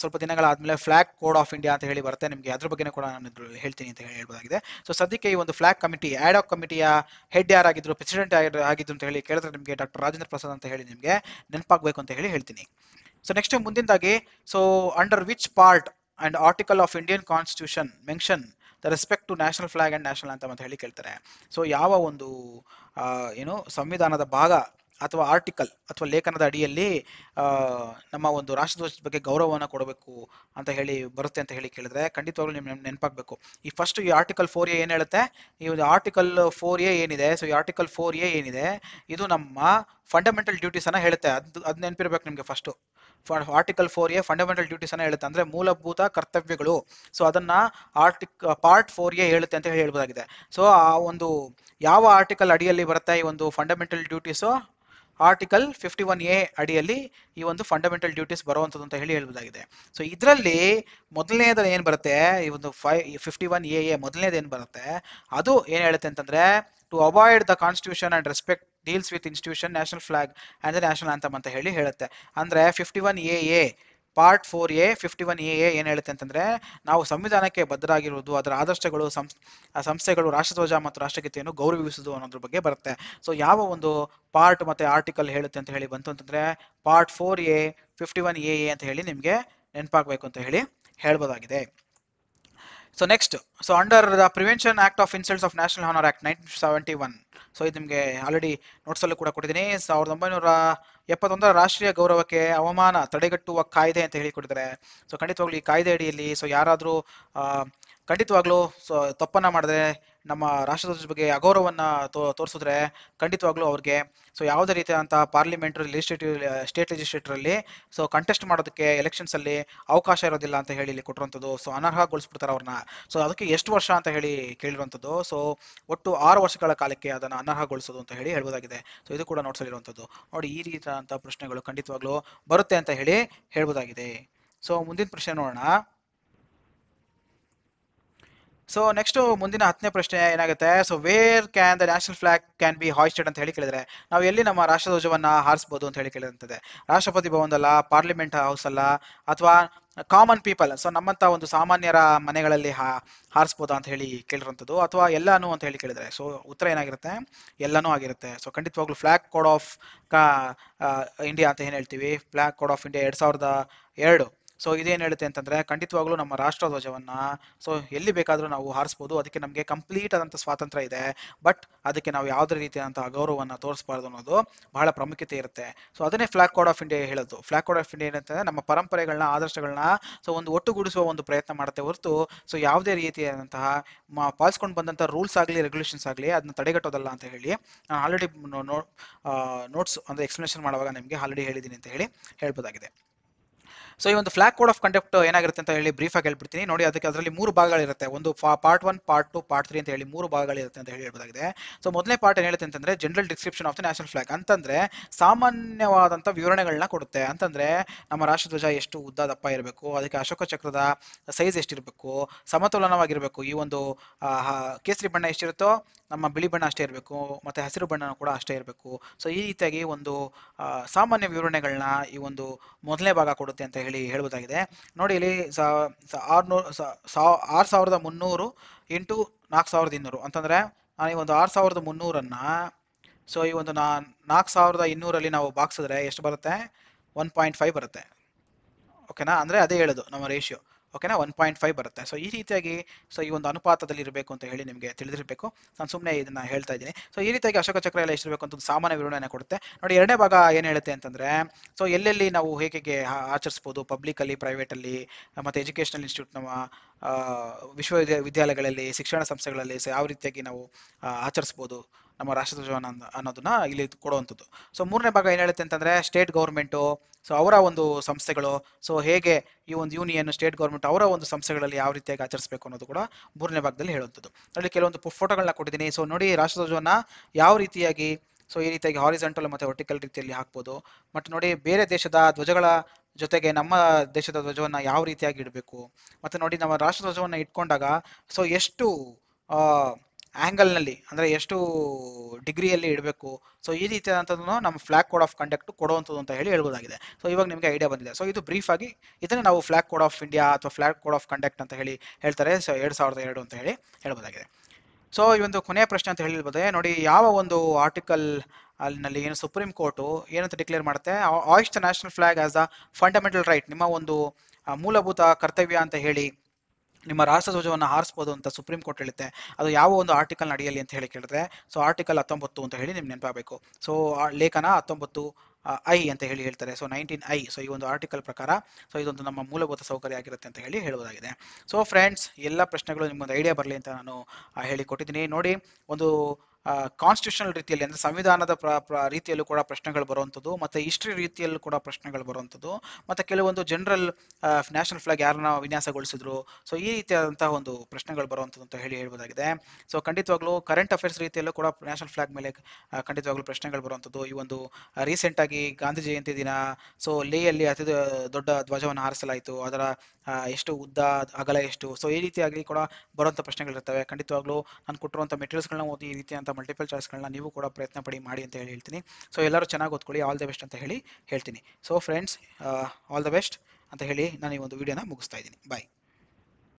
ಸ್ವಲ್ಪ ದಿನಗಳಾದಮೇಲೆ ಫ್ಲಾಗ್ ಕೋಡ್ ಆಫ್ ಇಂಡಿಯಾ ಅಂತ ಹೇಳಿ ಬರುತ್ತೆ ನಿಮಗೆ ಅದ್ರ ಬಗ್ಗೆ ಕೂಡ ನಾನು ಹೇಳ್ತೀನಿ ಅಂತ ಹೇಳಿ ಹೇಳ್ಬೋದಾಗಿದೆ ಸೊ ಸದ್ಯಕ್ಕೆ ಈ ಒಂದು ಫ್ಲಾಗ್ ಕಮಿಟಿ ಆಡ್ ಆಫ್ ಕಮಿಟಿಯ ಹೆಡ್ ಯಾರಾಗಿದ್ರು ಪ್ರೆಸಿಡೆಂಟ್ ಆಗಿದ್ರು ಅಂತ ಹೇಳಿ ಕೇಳಿದ್ರೆ ನಿಮಗೆ ಡಾಕ್ಟರ್ ರಾಜೇಂದ್ರ ಪ್ರಸಾದ್ ಅಂತ ಹೇಳಿ ನಿಮಗೆ ನೆನಪಾಗಬೇಕು ಅಂತ ಹೇಳಿ ಹೇಳ್ತೀನಿ ಸೊ ನೆಕ್ಸ್ಟ್ ಮುಂದಿನದಾಗಿ so under which part and article of Indian constitution mention the respect to national flag and national ಅಂತ ಅಂತ ಹೇಳಿ ಕೇಳ್ತಾರೆ ಸೊ ಯಾವ ಒಂದು ಏನು ಸಂವಿಧಾನದ ಭಾಗ ಅಥವಾ ಆರ್ಟಿಕಲ್ ಅಥವಾ ಲೇಖನದ ಅಡಿಯಲ್ಲಿ ನಮ್ಮ ಒಂದು ರಾಷ್ಟ್ರಧ್ವಜದ ಬಗ್ಗೆ ಗೌರವವನ್ನು ಕೊಡಬೇಕು ಅಂತ ಹೇಳಿ ಬರುತ್ತೆ ಅಂತ ಹೇಳಿ ಕೇಳಿದ್ರೆ ಖಂಡಿತವಾಗ್ಲೂ ನಿಮ್ಗೆ ನೆನಪಾಗಬೇಕು ಈ ಫಸ್ಟ್ ಈ ಆರ್ಟಿಕಲ್ ಫೋರ್ ಎ ಏನು ಹೇಳುತ್ತೆ ಈ ಒಂದು ಆರ್ಟಿಕಲ್ ಫೋರ್ ಎ ಏನಿದೆ ಸೊ ಈ ಆರ್ಟಿಕಲ್ ಫೋರ್ ಎ ಏನಿದೆ ಇದು ನಮ್ಮ ಫಂಡಮೆಂಟಲ್ ಡ್ಯೂಟೀಸನ್ನು ಹೇಳುತ್ತೆ ಅದು ಅದು ನೆನಪಿರ್ಬೇಕು ನಿಮಗೆ first article four A fundamental ಡ್ಯೂಟೀಸನ್ನು ಹೇಳುತ್ತೆ ಅಂದರೆ ಮೂಲಭೂತ ಕರ್ತವ್ಯಗಳು ಸೊ ಅದನ್ನು ಆರ್ಟಿಕ್ ಪಾರ್ಟ್ ಫೋರ್ ಎ ಹೇಳುತ್ತೆ ಅಂತ ಹೇಳಿ ಹೇಳ್ಬೋದಾಗಿದೆ ಸೊ ಆ ಒಂದು ಯಾವ ಆರ್ಟಿಕಲ್ ಅಡಿಯಲ್ಲಿ ಬರುತ್ತೆ ಈ ಒಂದು fundamental duties article fifty one A ಅಡಿಯಲ್ಲಿ ಈ ಒಂದು ಫಂಡಮೆಂಟಲ್ ಡ್ಯೂಟೀಸ್ ಬರುವಂಥದ್ದು ಅಂತ ಹೇಳಿ ಹೇಳ್ಬೋದಾಗಿದೆ ಸೊ ಇದರಲ್ಲಿ ಮೊದಲನೇದ ಏನು ಬರುತ್ತೆ ಈ ಒಂದು ಫೈ ಫಿಫ್ಟಿ ಒನ್ ಎ ಎ ಮೊದಲನೇದು ಏನು ಬರುತ್ತೆ ಅದು ಏನು ಹೇಳುತ್ತೆ ಅಂತಂದರೆ to avoid the constitution and respect deals with institution national flag and the national anthem ಅಂತ ಹೇಳಿ ಹೇಳುತ್ತೆ ಅಂದರೆ fifty one A A part four A fifty one A ಏನು ಹೇಳುತ್ತೆ ಅಂತಂದರೆ ನಾವು ಸಂವಿಧಾನಕ್ಕೆ ಬದ್ಧರಾಗಿರುವುದು ಅದರ ಆದರ್ಶಗಳು ಸಂಸ್ ಸಂಸ್ಥೆಗಳು ರಾಷ್ಟ್ರಧ್ವಜ ಮತ್ತು ರಾಷ್ಟ್ರಗೀತೆಯನ್ನು ಗೌರವಿಸುವುದು ಅನ್ನೋದ್ರ ಬಗ್ಗೆ ಬರುತ್ತೆ ಸೊ ಯಾವ ಒಂದು ಪಾರ್ಟ್ ಮತ್ತು ಆರ್ಟಿಕಲ್ ಹೇಳುತ್ತೆ ಅಂತ ಹೇಳಿ ಬಂತು ಅಂತಂದರೆ part four A fifty one A ಅಂತ ಹೇಳಿ ನಿಮಗೆ ನೆನಪಾಗಬೇಕು ಅಂತ ಹೇಳಿ ಹೇಳ್ಬೋದಾಗಿದೆ so next so under the prevention act of insults of national honour act nineteen seventy one so ಇದು ನಿಮಗೆ ಆಲ್ರೆಡಿ ನೋಟ್ಸಲ್ಲೂ ಕೂಡ ಕೊಟ್ಟಿದ್ದೀನಿ ಸಾವಿರದ ಒಂಬೈನೂರ ಎಪ್ಪತ್ತೊಂದರ ರಾಷ್ಟ್ರೀಯ ಗೌರವಕ್ಕೆ ಅವಮಾನ ತಡೆಗಟ್ಟುವ ಕಾಯ್ದೆ ಅಂತ ಹೇಳಿ ಕೊಟ್ಟಿದ್ದಾರೆ ಸೊ ಖಂಡಿತವಾಗ್ಲೂ ಈ ಕಾಯ್ದೆ ಅಡಿಯಲ್ಲಿ ಸೊ ಯಾರಾದರೂ ಖಂಡಿತವಾಗ್ಲೂ ಸೊ ತಪ್ಪನ್ನು ಮಾಡಿದ್ರೆ ನಮ್ಮ ರಾಷ್ಟ್ರದ ಬಗ್ಗೆ ಅಗೌರವವನ್ನು ತೋ ತೋರಿಸಿದ್ರೆ ಖಂಡಿತವಾಗ್ಲೂ ಅವ್ರಿಗೆ ಸೊ ಯಾವುದೇ ರೀತಿಯಾದಂಥ ಪಾರ್ಲಿಮೆಂಟ್ ಲೆಜಿಸ್ಲೇಟಿವ್ ಸ್ಟೇಟ್ ಲೆಜಿಸ್ಲೇಟರಲ್ಲಿ ಸೊ ಕಂಟೆಸ್ಟ್ ಮಾಡೋದಕ್ಕೆ ಎಲೆಕ್ಷನ್ಸಲ್ಲಿ ಅವಕಾಶ ಇರೋದಿಲ್ಲ ಅಂತ ಹೇಳಿ ಇಲ್ಲಿ ಕೊಟ್ಟಿರುವಂಥದ್ದು ಸೊ ಅನರ್ಹಗೊಳಿಸ್ಬಿಡ್ತಾರೆ ಅವ್ರನ್ನ ಸೊ ಅದಕ್ಕೆ ಎಷ್ಟು ವರ್ಷ ಅಂತ ಹೇಳಿ ಕೇಳಿರುವಂಥದ್ದು ಸೊ ಒಟ್ಟು ಆರು ವರ್ಷಗಳ ಕಾಲಕ್ಕೆ ಅದನ್ನು ಅನರ್ಹಗೊಳಿಸೋದು ಅಂತ ಹೇಳಿ ಹೇಳ್ಬೋದಾಗಿದೆ ಸೊ ಇದು ಕೂಡ ನೋಡ್ಸಲ್ಲಿರುವಂಥದ್ದು ನೋಡಿ ಈ ರೀತಿಯಾದಂಥ ಪ್ರಶ್ನೆಗಳು ಖಂಡಿತವಾಗ್ಲೂ ಬರುತ್ತೆ ಅಂತ ಹೇಳಿ ಹೇಳ್ಬೋದಾಗಿದೆ ಸೊ ಮುಂದಿನ ಪ್ರಶ್ನೆ ನೋಡೋಣ ಸೊ ನೆಕ್ಸ್ಟ್ ಮುಂದಿನ ಹತ್ತನೇ ಪ್ರಶ್ನೆ ಏನಾಗುತ್ತೆ so where can the national flag can be hoisted ಅಂತ ಹೇಳಿ ಕೇಳಿದ್ರೆ ನಾವು ಎಲ್ಲಿ ನಮ್ಮ ರಾಷ್ಟ್ರಧ್ವಜವನ್ನ ಹಾರಿಸಬಹುದು ಅಂತ ಹೇಳಿ ಕೇಳಿದಂತದೆ ರಾಷ್ಟ್ರಪತಿ ಭವನದಲ್ಲ ಪಾರ್ಲಿಮೆಂಟ್ ಹೌಸ್ ಅಲ್ಲ ಅಥವಾ ಕಾಮನ್ ಪೀಪಲ್ ಸೊ ನಮ್ಮಂತ ಒಂದು ಸಾಮಾನ್ಯರ ಮನೆಗಳಲ್ಲಿ ಹಾ ಹಾರಿಸ್ಬೋದಾ ಅಂತ ಹೇಳಿ ಕೇಳಿರೋಂಥದ್ದು ಅಥವಾ ಎಲ್ಲಾನು ಅಂತ ಹೇಳಿ ಕೇಳಿದ್ರೆ ಸೊ ಉತ್ತರ ಏನಾಗಿರುತ್ತೆ ಎಲ್ಲನೂ ಆಗಿರುತ್ತೆ ಸೊ ಖಂಡಿತವಾಗ್ಲೂ ಫ್ಲಾಗ್ ಕೋಡ್ ಆಫ್ ಇಂಡಿಯಾ ಅಂತ ಏನು ಹೇಳ್ತೀವಿ ಫ್ಲಾಗ್ ಕೋಡ್ ಆಫ್ ಇಂಡಿಯಾ ಎರಡು ಸಾವಿರದ ಎರಡು ಸೊ ಇದೇನು ಹೇಳುತ್ತೆ ಅಂತಂದ್ರೆ ಖಂಡಿತವಾಗ್ಲೂ ನಮ್ಮ ರಾಷ್ಟ್ರ ಧ್ವಜವನ್ನ ಸೊ ಎಲ್ಲಿ ಬೇಕಾದರೂ ನಾವು ಹಾರಿಸ್ಬೋದು ಅದಕ್ಕೆ ನಮಗೆ ಕಂಪ್ಲೀಟ್ ಆದಂಥ ಸ್ವಾತಂತ್ರ್ಯ ಇದೆ ಬಟ್ ಅದಕ್ಕೆ ನಾವು ಯಾವುದೇ ರೀತಿಯಾದಂಥ ಗೌರವವನ್ನು ತೋರಿಸ್ಬಾರ್ದು ಅನ್ನೋದು ಬಹಳ ಪ್ರಾಮುಖ್ಯತೆ ಇರುತ್ತೆ ಸೊ ಅದನ್ನೇ ಫ್ಲಾಗ್ ಕೋಡ್ ಆಫ್ ಇಂಡಿಯಾ ಹೇಳೋದು ಫ್ಲಾಗ್ ಕೋಡ್ ಆಫ್ ಇಂಡಿಯಾ ಏನಂತಂದ್ರೆ ನಮ್ಮ ಪರಂಪರೆಗಳನ್ನ ಆದರ್ಶಗಳನ್ನ ಸೊ ಒಂದು ಒಟ್ಟುಗೂಡಿಸುವ ಒಂದು ಪ್ರಯತ್ನ ಮಾಡುತ್ತೆ ಹೊರತು ಸೊ ಯಾವುದೇ ರೀತಿಯಾದಂತಹ ಪಾಲಿಸ್ಕೊಂಡು ಬಂದಂಥ ರೂಲ್ಸ್ ಆಗಲಿ ರೆಗ್ಯುಲೇಷನ್ಸ್ ಆಗಲಿ ಅದನ್ನ ತಡೆಗಟ್ಟೋದಲ್ಲ ಅಂತ ಹೇಳಿ ನಾನು ಆಲ್ರೆಡಿ ನೋಟ್ಸ್ ಅಂದರೆ ಎಕ್ಸ್ಪ್ಲನೇಷನ್ ಮಾಡುವಾಗ ನಿಮಗೆ ಆಲ್ರೆಡಿ ಹೇಳಿದ್ದೀನಿ ಅಂತ ಹೇಳಿ ಹೇಳ್ಬೋದಾಗಿದೆ ಸೊ ಈ ಒಂದು ಫ್ಲಾಗ್ ಕೋಡ್ ಆಫ್ ಕಂಡಕ್ಟ್ ಏನಾಗಿರುತ್ತೆ ಅಂತ ಹೇಳಿ ಬ್ರೀಫ್ ಆಗಿ ಹೇಳ್ಬಿಡ್ತೀನಿ ನೋಡಿ ಅದಕ್ಕೆ ಅದರಲ್ಲಿ ಮೂರು ಭಾಗಗಳಿರುತ್ತೆ ಒಂದು part one part two part three ಅಂತ ಹೇಳಿ ಮೂರು ಭಾಗಗಳಿರುತ್ತೆ ಅಂತ ಹೇಳಿ ಹೇಳ್ಬೋದಾಗಿದೆ ಸೊ ಮೊದಲನೇ ಪಾರ್ಟ್ ಏನು ಹೇಳುತ್ತೆ ಅಂತಂದ್ರೆ general description of the national flag ಅಂತಂದ್ರೆ ಸಾಮಾನ್ಯವಾದಂಥ ವಿವರಣೆಗಳನ್ನ ಕೊಡುತ್ತೆ ಅಂತಂದ್ರೆ ನಮ್ಮ ರಾಷ್ಟ್ರಧ್ವಜ ಎಷ್ಟು ಉದ್ದ ದಪ್ಪ ಇರಬೇಕು ಅದಕ್ಕೆ ಅಶೋಕ ಚಕ್ರದ ಸೈಜ್ ಎಷ್ಟಿರಬೇಕು ಸಮತೋಲನವಾಗಿರಬೇಕು ಈ ಒಂದು ಕೇಸರಿ ಬಣ್ಣ ಎಷ್ಟಿರುತ್ತೋ ನಮ್ಮ ಬಿಳಿ ಬಣ್ಣ ಅಷ್ಟೇ ಇರಬೇಕು ಮತ್ತೆ ಹಸಿರು ಬಣ್ಣ ಕೂಡ ಅಷ್ಟೇ ಇರಬೇಕು ಸೊ ಈ ರೀತಿಯಾಗಿ ಒಂದು ಸಾಮಾನ್ಯ ವಿವರಣೆಗಳನ್ನ ಈ ಒಂದು ಮೊದಲನೇ ಭಾಗ ಕೊಡುತ್ತೆ ಅಂತ ಹೇಳಿ ಇಲ್ಲಿ ಹೇಳ್ಬೋದಾಗಿದೆ ನೋಡಿ ಇಲ್ಲಿ ಆರು ಸಾವಿರದ ಮುನ್ನೂರು ಇಂಟು ನಾಲ್ಕು ಸಾವಿರದ ಇನ್ನೂರು ಅಂತಂದರೆ ನಾನು ಈ ಒಂದು ಆರು ಸಾವಿರದ ಮುನ್ನೂರನ್ನು ಸೊ ಈ ಒಂದು ನಾ ನಾಲ್ಕು ಸಾವಿರದ ಇನ್ನೂರಲ್ಲಿ ನಾವು ಬಾಕ್ಸಿದ್ರೆ ಎಷ್ಟು ಬರುತ್ತೆ ಒನ್ ಪಾಯಿಂಟ್ ಫೈವ್ ಬರುತ್ತೆ ಓಕೆನಾ ಅಂದರೆ ಅದೇ ಹೇಳೋದು ನಮ್ಮ ರೇಷಿಯೋ ಓಕೆನಾ ಒನ್ ಪಾಯಿಂಟ್ ಫೈವ್ ಬರುತ್ತೆ ಸೊ ಈ ರೀತಿಯಾಗಿ ಸೊ ಈ ಒಂದು ಅನುಪಾತದಲ್ಲಿ ಇರಬೇಕು ಅಂತ ಹೇಳಿ ನಿಮಗೆ ತಿಳಿದಿರಬೇಕು ನಾನು ಸುಮ್ಮನೆ ಇದನ್ನು ಹೇಳ್ತಾ ಇದ್ದೀನಿ ಸೊ ಈ ರೀತಿಯಾಗಿ ಅಶೋಕ ಚಕ್ರ ಎಲ್ಲ ಎಷ್ಟಿರಬೇಕು ಅಂತ ಒಂದು ಸಾಮಾನ್ಯ ವಿವರಣೆಯನ್ನು ಕೊಡುತ್ತೆ ನೋಡಿ ಎರಡನೇ ಭಾಗ ಏನು ಹೇಳುತ್ತೆ ಅಂತಂದರೆ ಸೊ ಎಲ್ಲೆಲ್ಲಿ ನಾವು ಹೇಗೆ ಆಚರಿಸ್ಬೋದು ಪಬ್ಲಿಕಲ್ಲಿ ಪ್ರೈವೇಟಲ್ಲಿ ಮತ್ತು ಎಜುಕೇಷನಲ್ ಇನ್ಸ್ಟಿಟ್ಯೂಟ್ ವಿಶ್ವವಿದ್ಯ ವಿದ್ಯಾಲಯಗಳಲ್ಲಿ ಶಿಕ್ಷಣ ಸಂಸ್ಥೆಗಳಲ್ಲಿ ಯಾವ ರೀತಿಯಾಗಿ ನಾವು ಆಚರಿಸ್ಬೋದು ನಮ್ಮ ರಾಷ್ಟ್ರಧ್ವಜವನ್ನು ಅನ್ನೋದನ್ನ ಇಲ್ಲಿ ಕೊಡುವಂಥದ್ದು ಸೊ ಮೂರನೇ ಭಾಗ ಏನು ಹೇಳುತ್ತೆ ಅಂತಂದ್ರೆ ಸ್ಟೇಟ್ ಗೌರ್ಮೆಂಟು ಸೊ ಅವರ ಒಂದು ಸಂಸ್ಥೆಗಳು ಸೊ ಹೇಗೆ ಈ ಒಂದು ಯೂನಿಯನ್ ಸ್ಟೇಟ್ ಗೌರ್ಮೆಂಟ್ ಅವರ ಒಂದು ಸಂಸ್ಥೆಗಳಲ್ಲಿ ಯಾವ ರೀತಿಯಾಗಿ ಆಚರಿಸಬೇಕು ಅನ್ನೋದು ಕೂಡ ಮೂರನೇ ಭಾಗದಲ್ಲಿ ಹೇಳುವಂಥದ್ದು ಅಲ್ಲಿ ಕೆಲವೊಂದು ಫೋಟೋಗಳನ್ನ ಕೊಟ್ಟಿದ್ದೀನಿ ಸೊ ನೋಡಿ ರಾಷ್ಟ್ರಧ್ವಜವನ್ನ ಯಾವ ರೀತಿಯಾಗಿ ಸೊ ಈ ರೀತಿಯಾಗಿ ಹಾರಿಸೆಂಟಲ್ ಮತ್ತು ವರ್ಟಿಕಲ್ ರೀತಿಯಲ್ಲಿ ಹಾಕ್ಬೋದು ಮತ್ತು ನೋಡಿ ಬೇರೆ ದೇಶದ ಧ್ವಜಗಳ ಜೊತೆಗೆ ನಮ್ಮ ದೇಶದ ಧ್ವಜವನ್ನ ಯಾವ ರೀತಿಯಾಗಿ ಇಡಬೇಕು ಮತ್ತೆ ನೋಡಿ ನಮ್ಮ ರಾಷ್ಟ್ರ ಧ್ವಜವನ್ನ ಇಟ್ಕೊಂಡಾಗ ಸೊ ಎಷ್ಟು ಆಂಗಲ್ ನಲ್ಲಿ ಅಂದ್ರೆ ಎಷ್ಟು ಡಿಗ್ರಿಯಲ್ಲಿ ಇಡಬೇಕು ಸೊ ಈ ರೀತಿಯಾದಂಥದ್ದು ನಮ್ಮ ಫ್ಲಾಗ್ ಕೋಡ್ ಆಫ್ ಕಂಡಕ್ಟ್ ಕೊಡುವಂಥದ್ದು ಅಂತ ಹೇಳಿ ಹೇಳ್ಬೋದಾಗಿದೆ ಸೊ ಇವಾಗ ನಿಮಗೆ ಐಡಿಯಾ ಬಂದಿದೆ ಸೊ ಇದು ಬ್ರೀಫ್ ಆಗಿ ಇದನ್ನ ನಾವು ಫ್ಲಾಗ್ ಕೋಡ್ ಆಫ್ ಇಂಡಿಯಾ ಅಥವಾ ಫ್ಲಾಗ್ ಕೋಡ್ ಆಫ್ ಕಂಡಕ್ಟ್ ಅಂತ ಹೇಳಿ ಹೇಳ್ತಾರೆ ಸೊ ಎರಡು ಸಾವಿರದ ಎರಡು ಅಂತ ಹೇಳಿ ಹೇಳ್ಬೋದಾಗಿದೆ ಸೊ ಈ ಒಂದು ಕೊನೆಯ ಪ್ರಶ್ನೆ ಅಂತ ಹೇಳಿರ್ಬೋದೇ ನೋಡಿ ಯಾವ ಒಂದು ಆರ್ಟಿಕಲ್ ಅಲ್ಲಿನಲ್ಲಿ ಏನು ಸುಪ್ರೀಂ ಕೋರ್ಟು ಏನಂತ ಡಿಕ್ಲೇರ್ ಮಾಡುತ್ತೆ hoist the national flag as the fundamental right ನಿಮ್ಮ ಒಂದು ಮೂಲಭೂತ ಕರ್ತವ್ಯ ಅಂತ ಹೇಳಿ ನಿಮ್ಮ ರಾಷ್ಟ್ರ ಧ್ವಜವನ್ನು ಹಾರಿಸ್ಬೋದು ಅಂತ ಸುಪ್ರೀಂ ಕೋರ್ಟ್ ಹೇಳುತ್ತೆ ಅದು ಯಾವ ಒಂದು ಆರ್ಟಿಕಲ್ ನಡೆಯಲಿ ಅಂತ ಹೇಳಿ ಕೇಳಿದ್ರೆ ಸೊ ಆರ್ಟಿಕಲ್ ಹತ್ತೊಂಬತ್ತು ಅಂತ ಹೇಳಿ ನಿಮ್ಗೆ ನೆನಪಾಗಬೇಕು ಸೊ ಲೇಖನ ಹತ್ತೊಂಬತ್ತು ಐ ಅಂತ ಹೇಳಿ ಹೇಳ್ತಾರೆ ಸೊ ನೈನ್ಟೀನ್ ಐ ಸೊ ಈ ಒಂದು ಆರ್ಟಿಕಲ್ ಪ್ರಕಾರ ಸೊ ಇದೊಂದು ನಮ್ಮ ಮೂಲಭೂತ ಸೌಕರ್ಯ ಆಗಿರುತ್ತೆ ಅಂತ ಹೇಳಿ ಹೇಳುವುದಾಗಿದೆ ಸೊ ಫ್ರೆಂಡ್ಸ್ ಎಲ್ಲ ಪ್ರಶ್ನೆಗಳು ನಿಮಗೊಂದು ಐಡಿಯಾ ಬರಲಿ ಅಂತ ನಾನು ಹೇಳಿಕೊಟ್ಟಿದ್ದೀನಿ ನೋಡಿ ಒಂದು ಕಾನ್ಸ್ಟಿಟ್ಯೂಷನಲ್ ರೀತಿಯಲ್ಲಿ ಅಂದರೆ ಸಂವಿಧಾನದ ಪ್ರ ರೀತಿಯಲ್ಲೂ ಕೂಡ ಪ್ರಶ್ನೆಗಳು ಬರುವಂಥದ್ದು ಮತ್ತು ಹಿಸ್ಟ್ರಿ ರೀತಿಯಲ್ಲೂ ಕೂಡ ಪ್ರಶ್ನೆಗಳು ಬರುವಂಥದ್ದು ಮತ್ತು ಕೆಲವೊಂದು ಜನರಲ್ ನ್ಯಾಷನಲ್ ಫ್ಲಾಗ್ ಯಾರನ್ನ ವಿನ್ಯಾಸಗೊಳಿಸಿದ್ರು ಸೊ ಈ ರೀತಿಯಾದಂತಹ ಒಂದು ಪ್ರಶ್ನೆಗಳು ಬರುವಂಥದ್ದು ಅಂತ ಹೇಳಿ ಹೇಳ್ಬೋದಾಗಿದೆ ಸೊ ಖಂಡಿತವಾಗ್ಲೂ ಕರೆಂಟ್ ಅಫೇರ್ಸ್ ರೀತಿಯಲ್ಲೂ ಕೂಡ ನ್ಯಾಷನಲ್ ಫ್ಲಾಗ್ ಮೇಲೆ ಖಂಡಿತವಾಗ್ಲೂ ಪ್ರಶ್ನೆಗಳು ಬರುವಂಥದ್ದು ಈ ಒಂದು ರೀಸೆಂಟ್ ಆಗಿ ಗಾಂಧಿ ಜಯಂತಿ ದಿನ ಸೊ ಲೇಯಲ್ಲಿ ಅತಿ ದೊಡ್ಡ ಧ್ವಜವನ್ನು ಹಾರಿಸಲಾಯಿತು ಅದರ ಎಷ್ಟು ಉದ್ದ ಅಗಲ ಎಷ್ಟು ಸೊ ಈ ರೀತಿಯಾಗಿ ಕೂಡ ಬರುವಂಥ ಪ್ರಶ್ನೆಗಳಿರ್ತವೆ ಖಂಡಿತವಾಗ್ಲೂ ನಾನು ಕೊಟ್ಟಿರುವಂಥ ಮೆಟೀರಿಯಲ್ಸ್ಗಳನ್ನ ಓದಿ ಈ ರೀತಿಯಂಥ ಮಲ್ಟಿಪಲ್ ಚಾಯ್ಸ್ಗಳನ್ನ ನೀವು ಕೂಡ ಪ್ರಯತ್ನ ಪಡಿ ಮಾಡಿ ಅಂತ ಹೇಳಿ ಹೇಳ್ತೀನಿ ಸೊ ಎಲ್ಲರೂ ಚೆನ್ನಾಗಿ ಓದ್ಕೊಳ್ಳಿ ಆಲ್ ದ ಬೆಸ್ಟ್ ಅಂತ ಹೇಳಿ ಹೇಳ್ತೀನಿ so friends all the best ಅಂತ ಹೇಳಿ ನಾನು ಈ ಒಂದು ವಿಡಿಯೋನ ಮುಗಿಸ್ತಾ ಇದ್ದೀನಿ ಬಾಯ್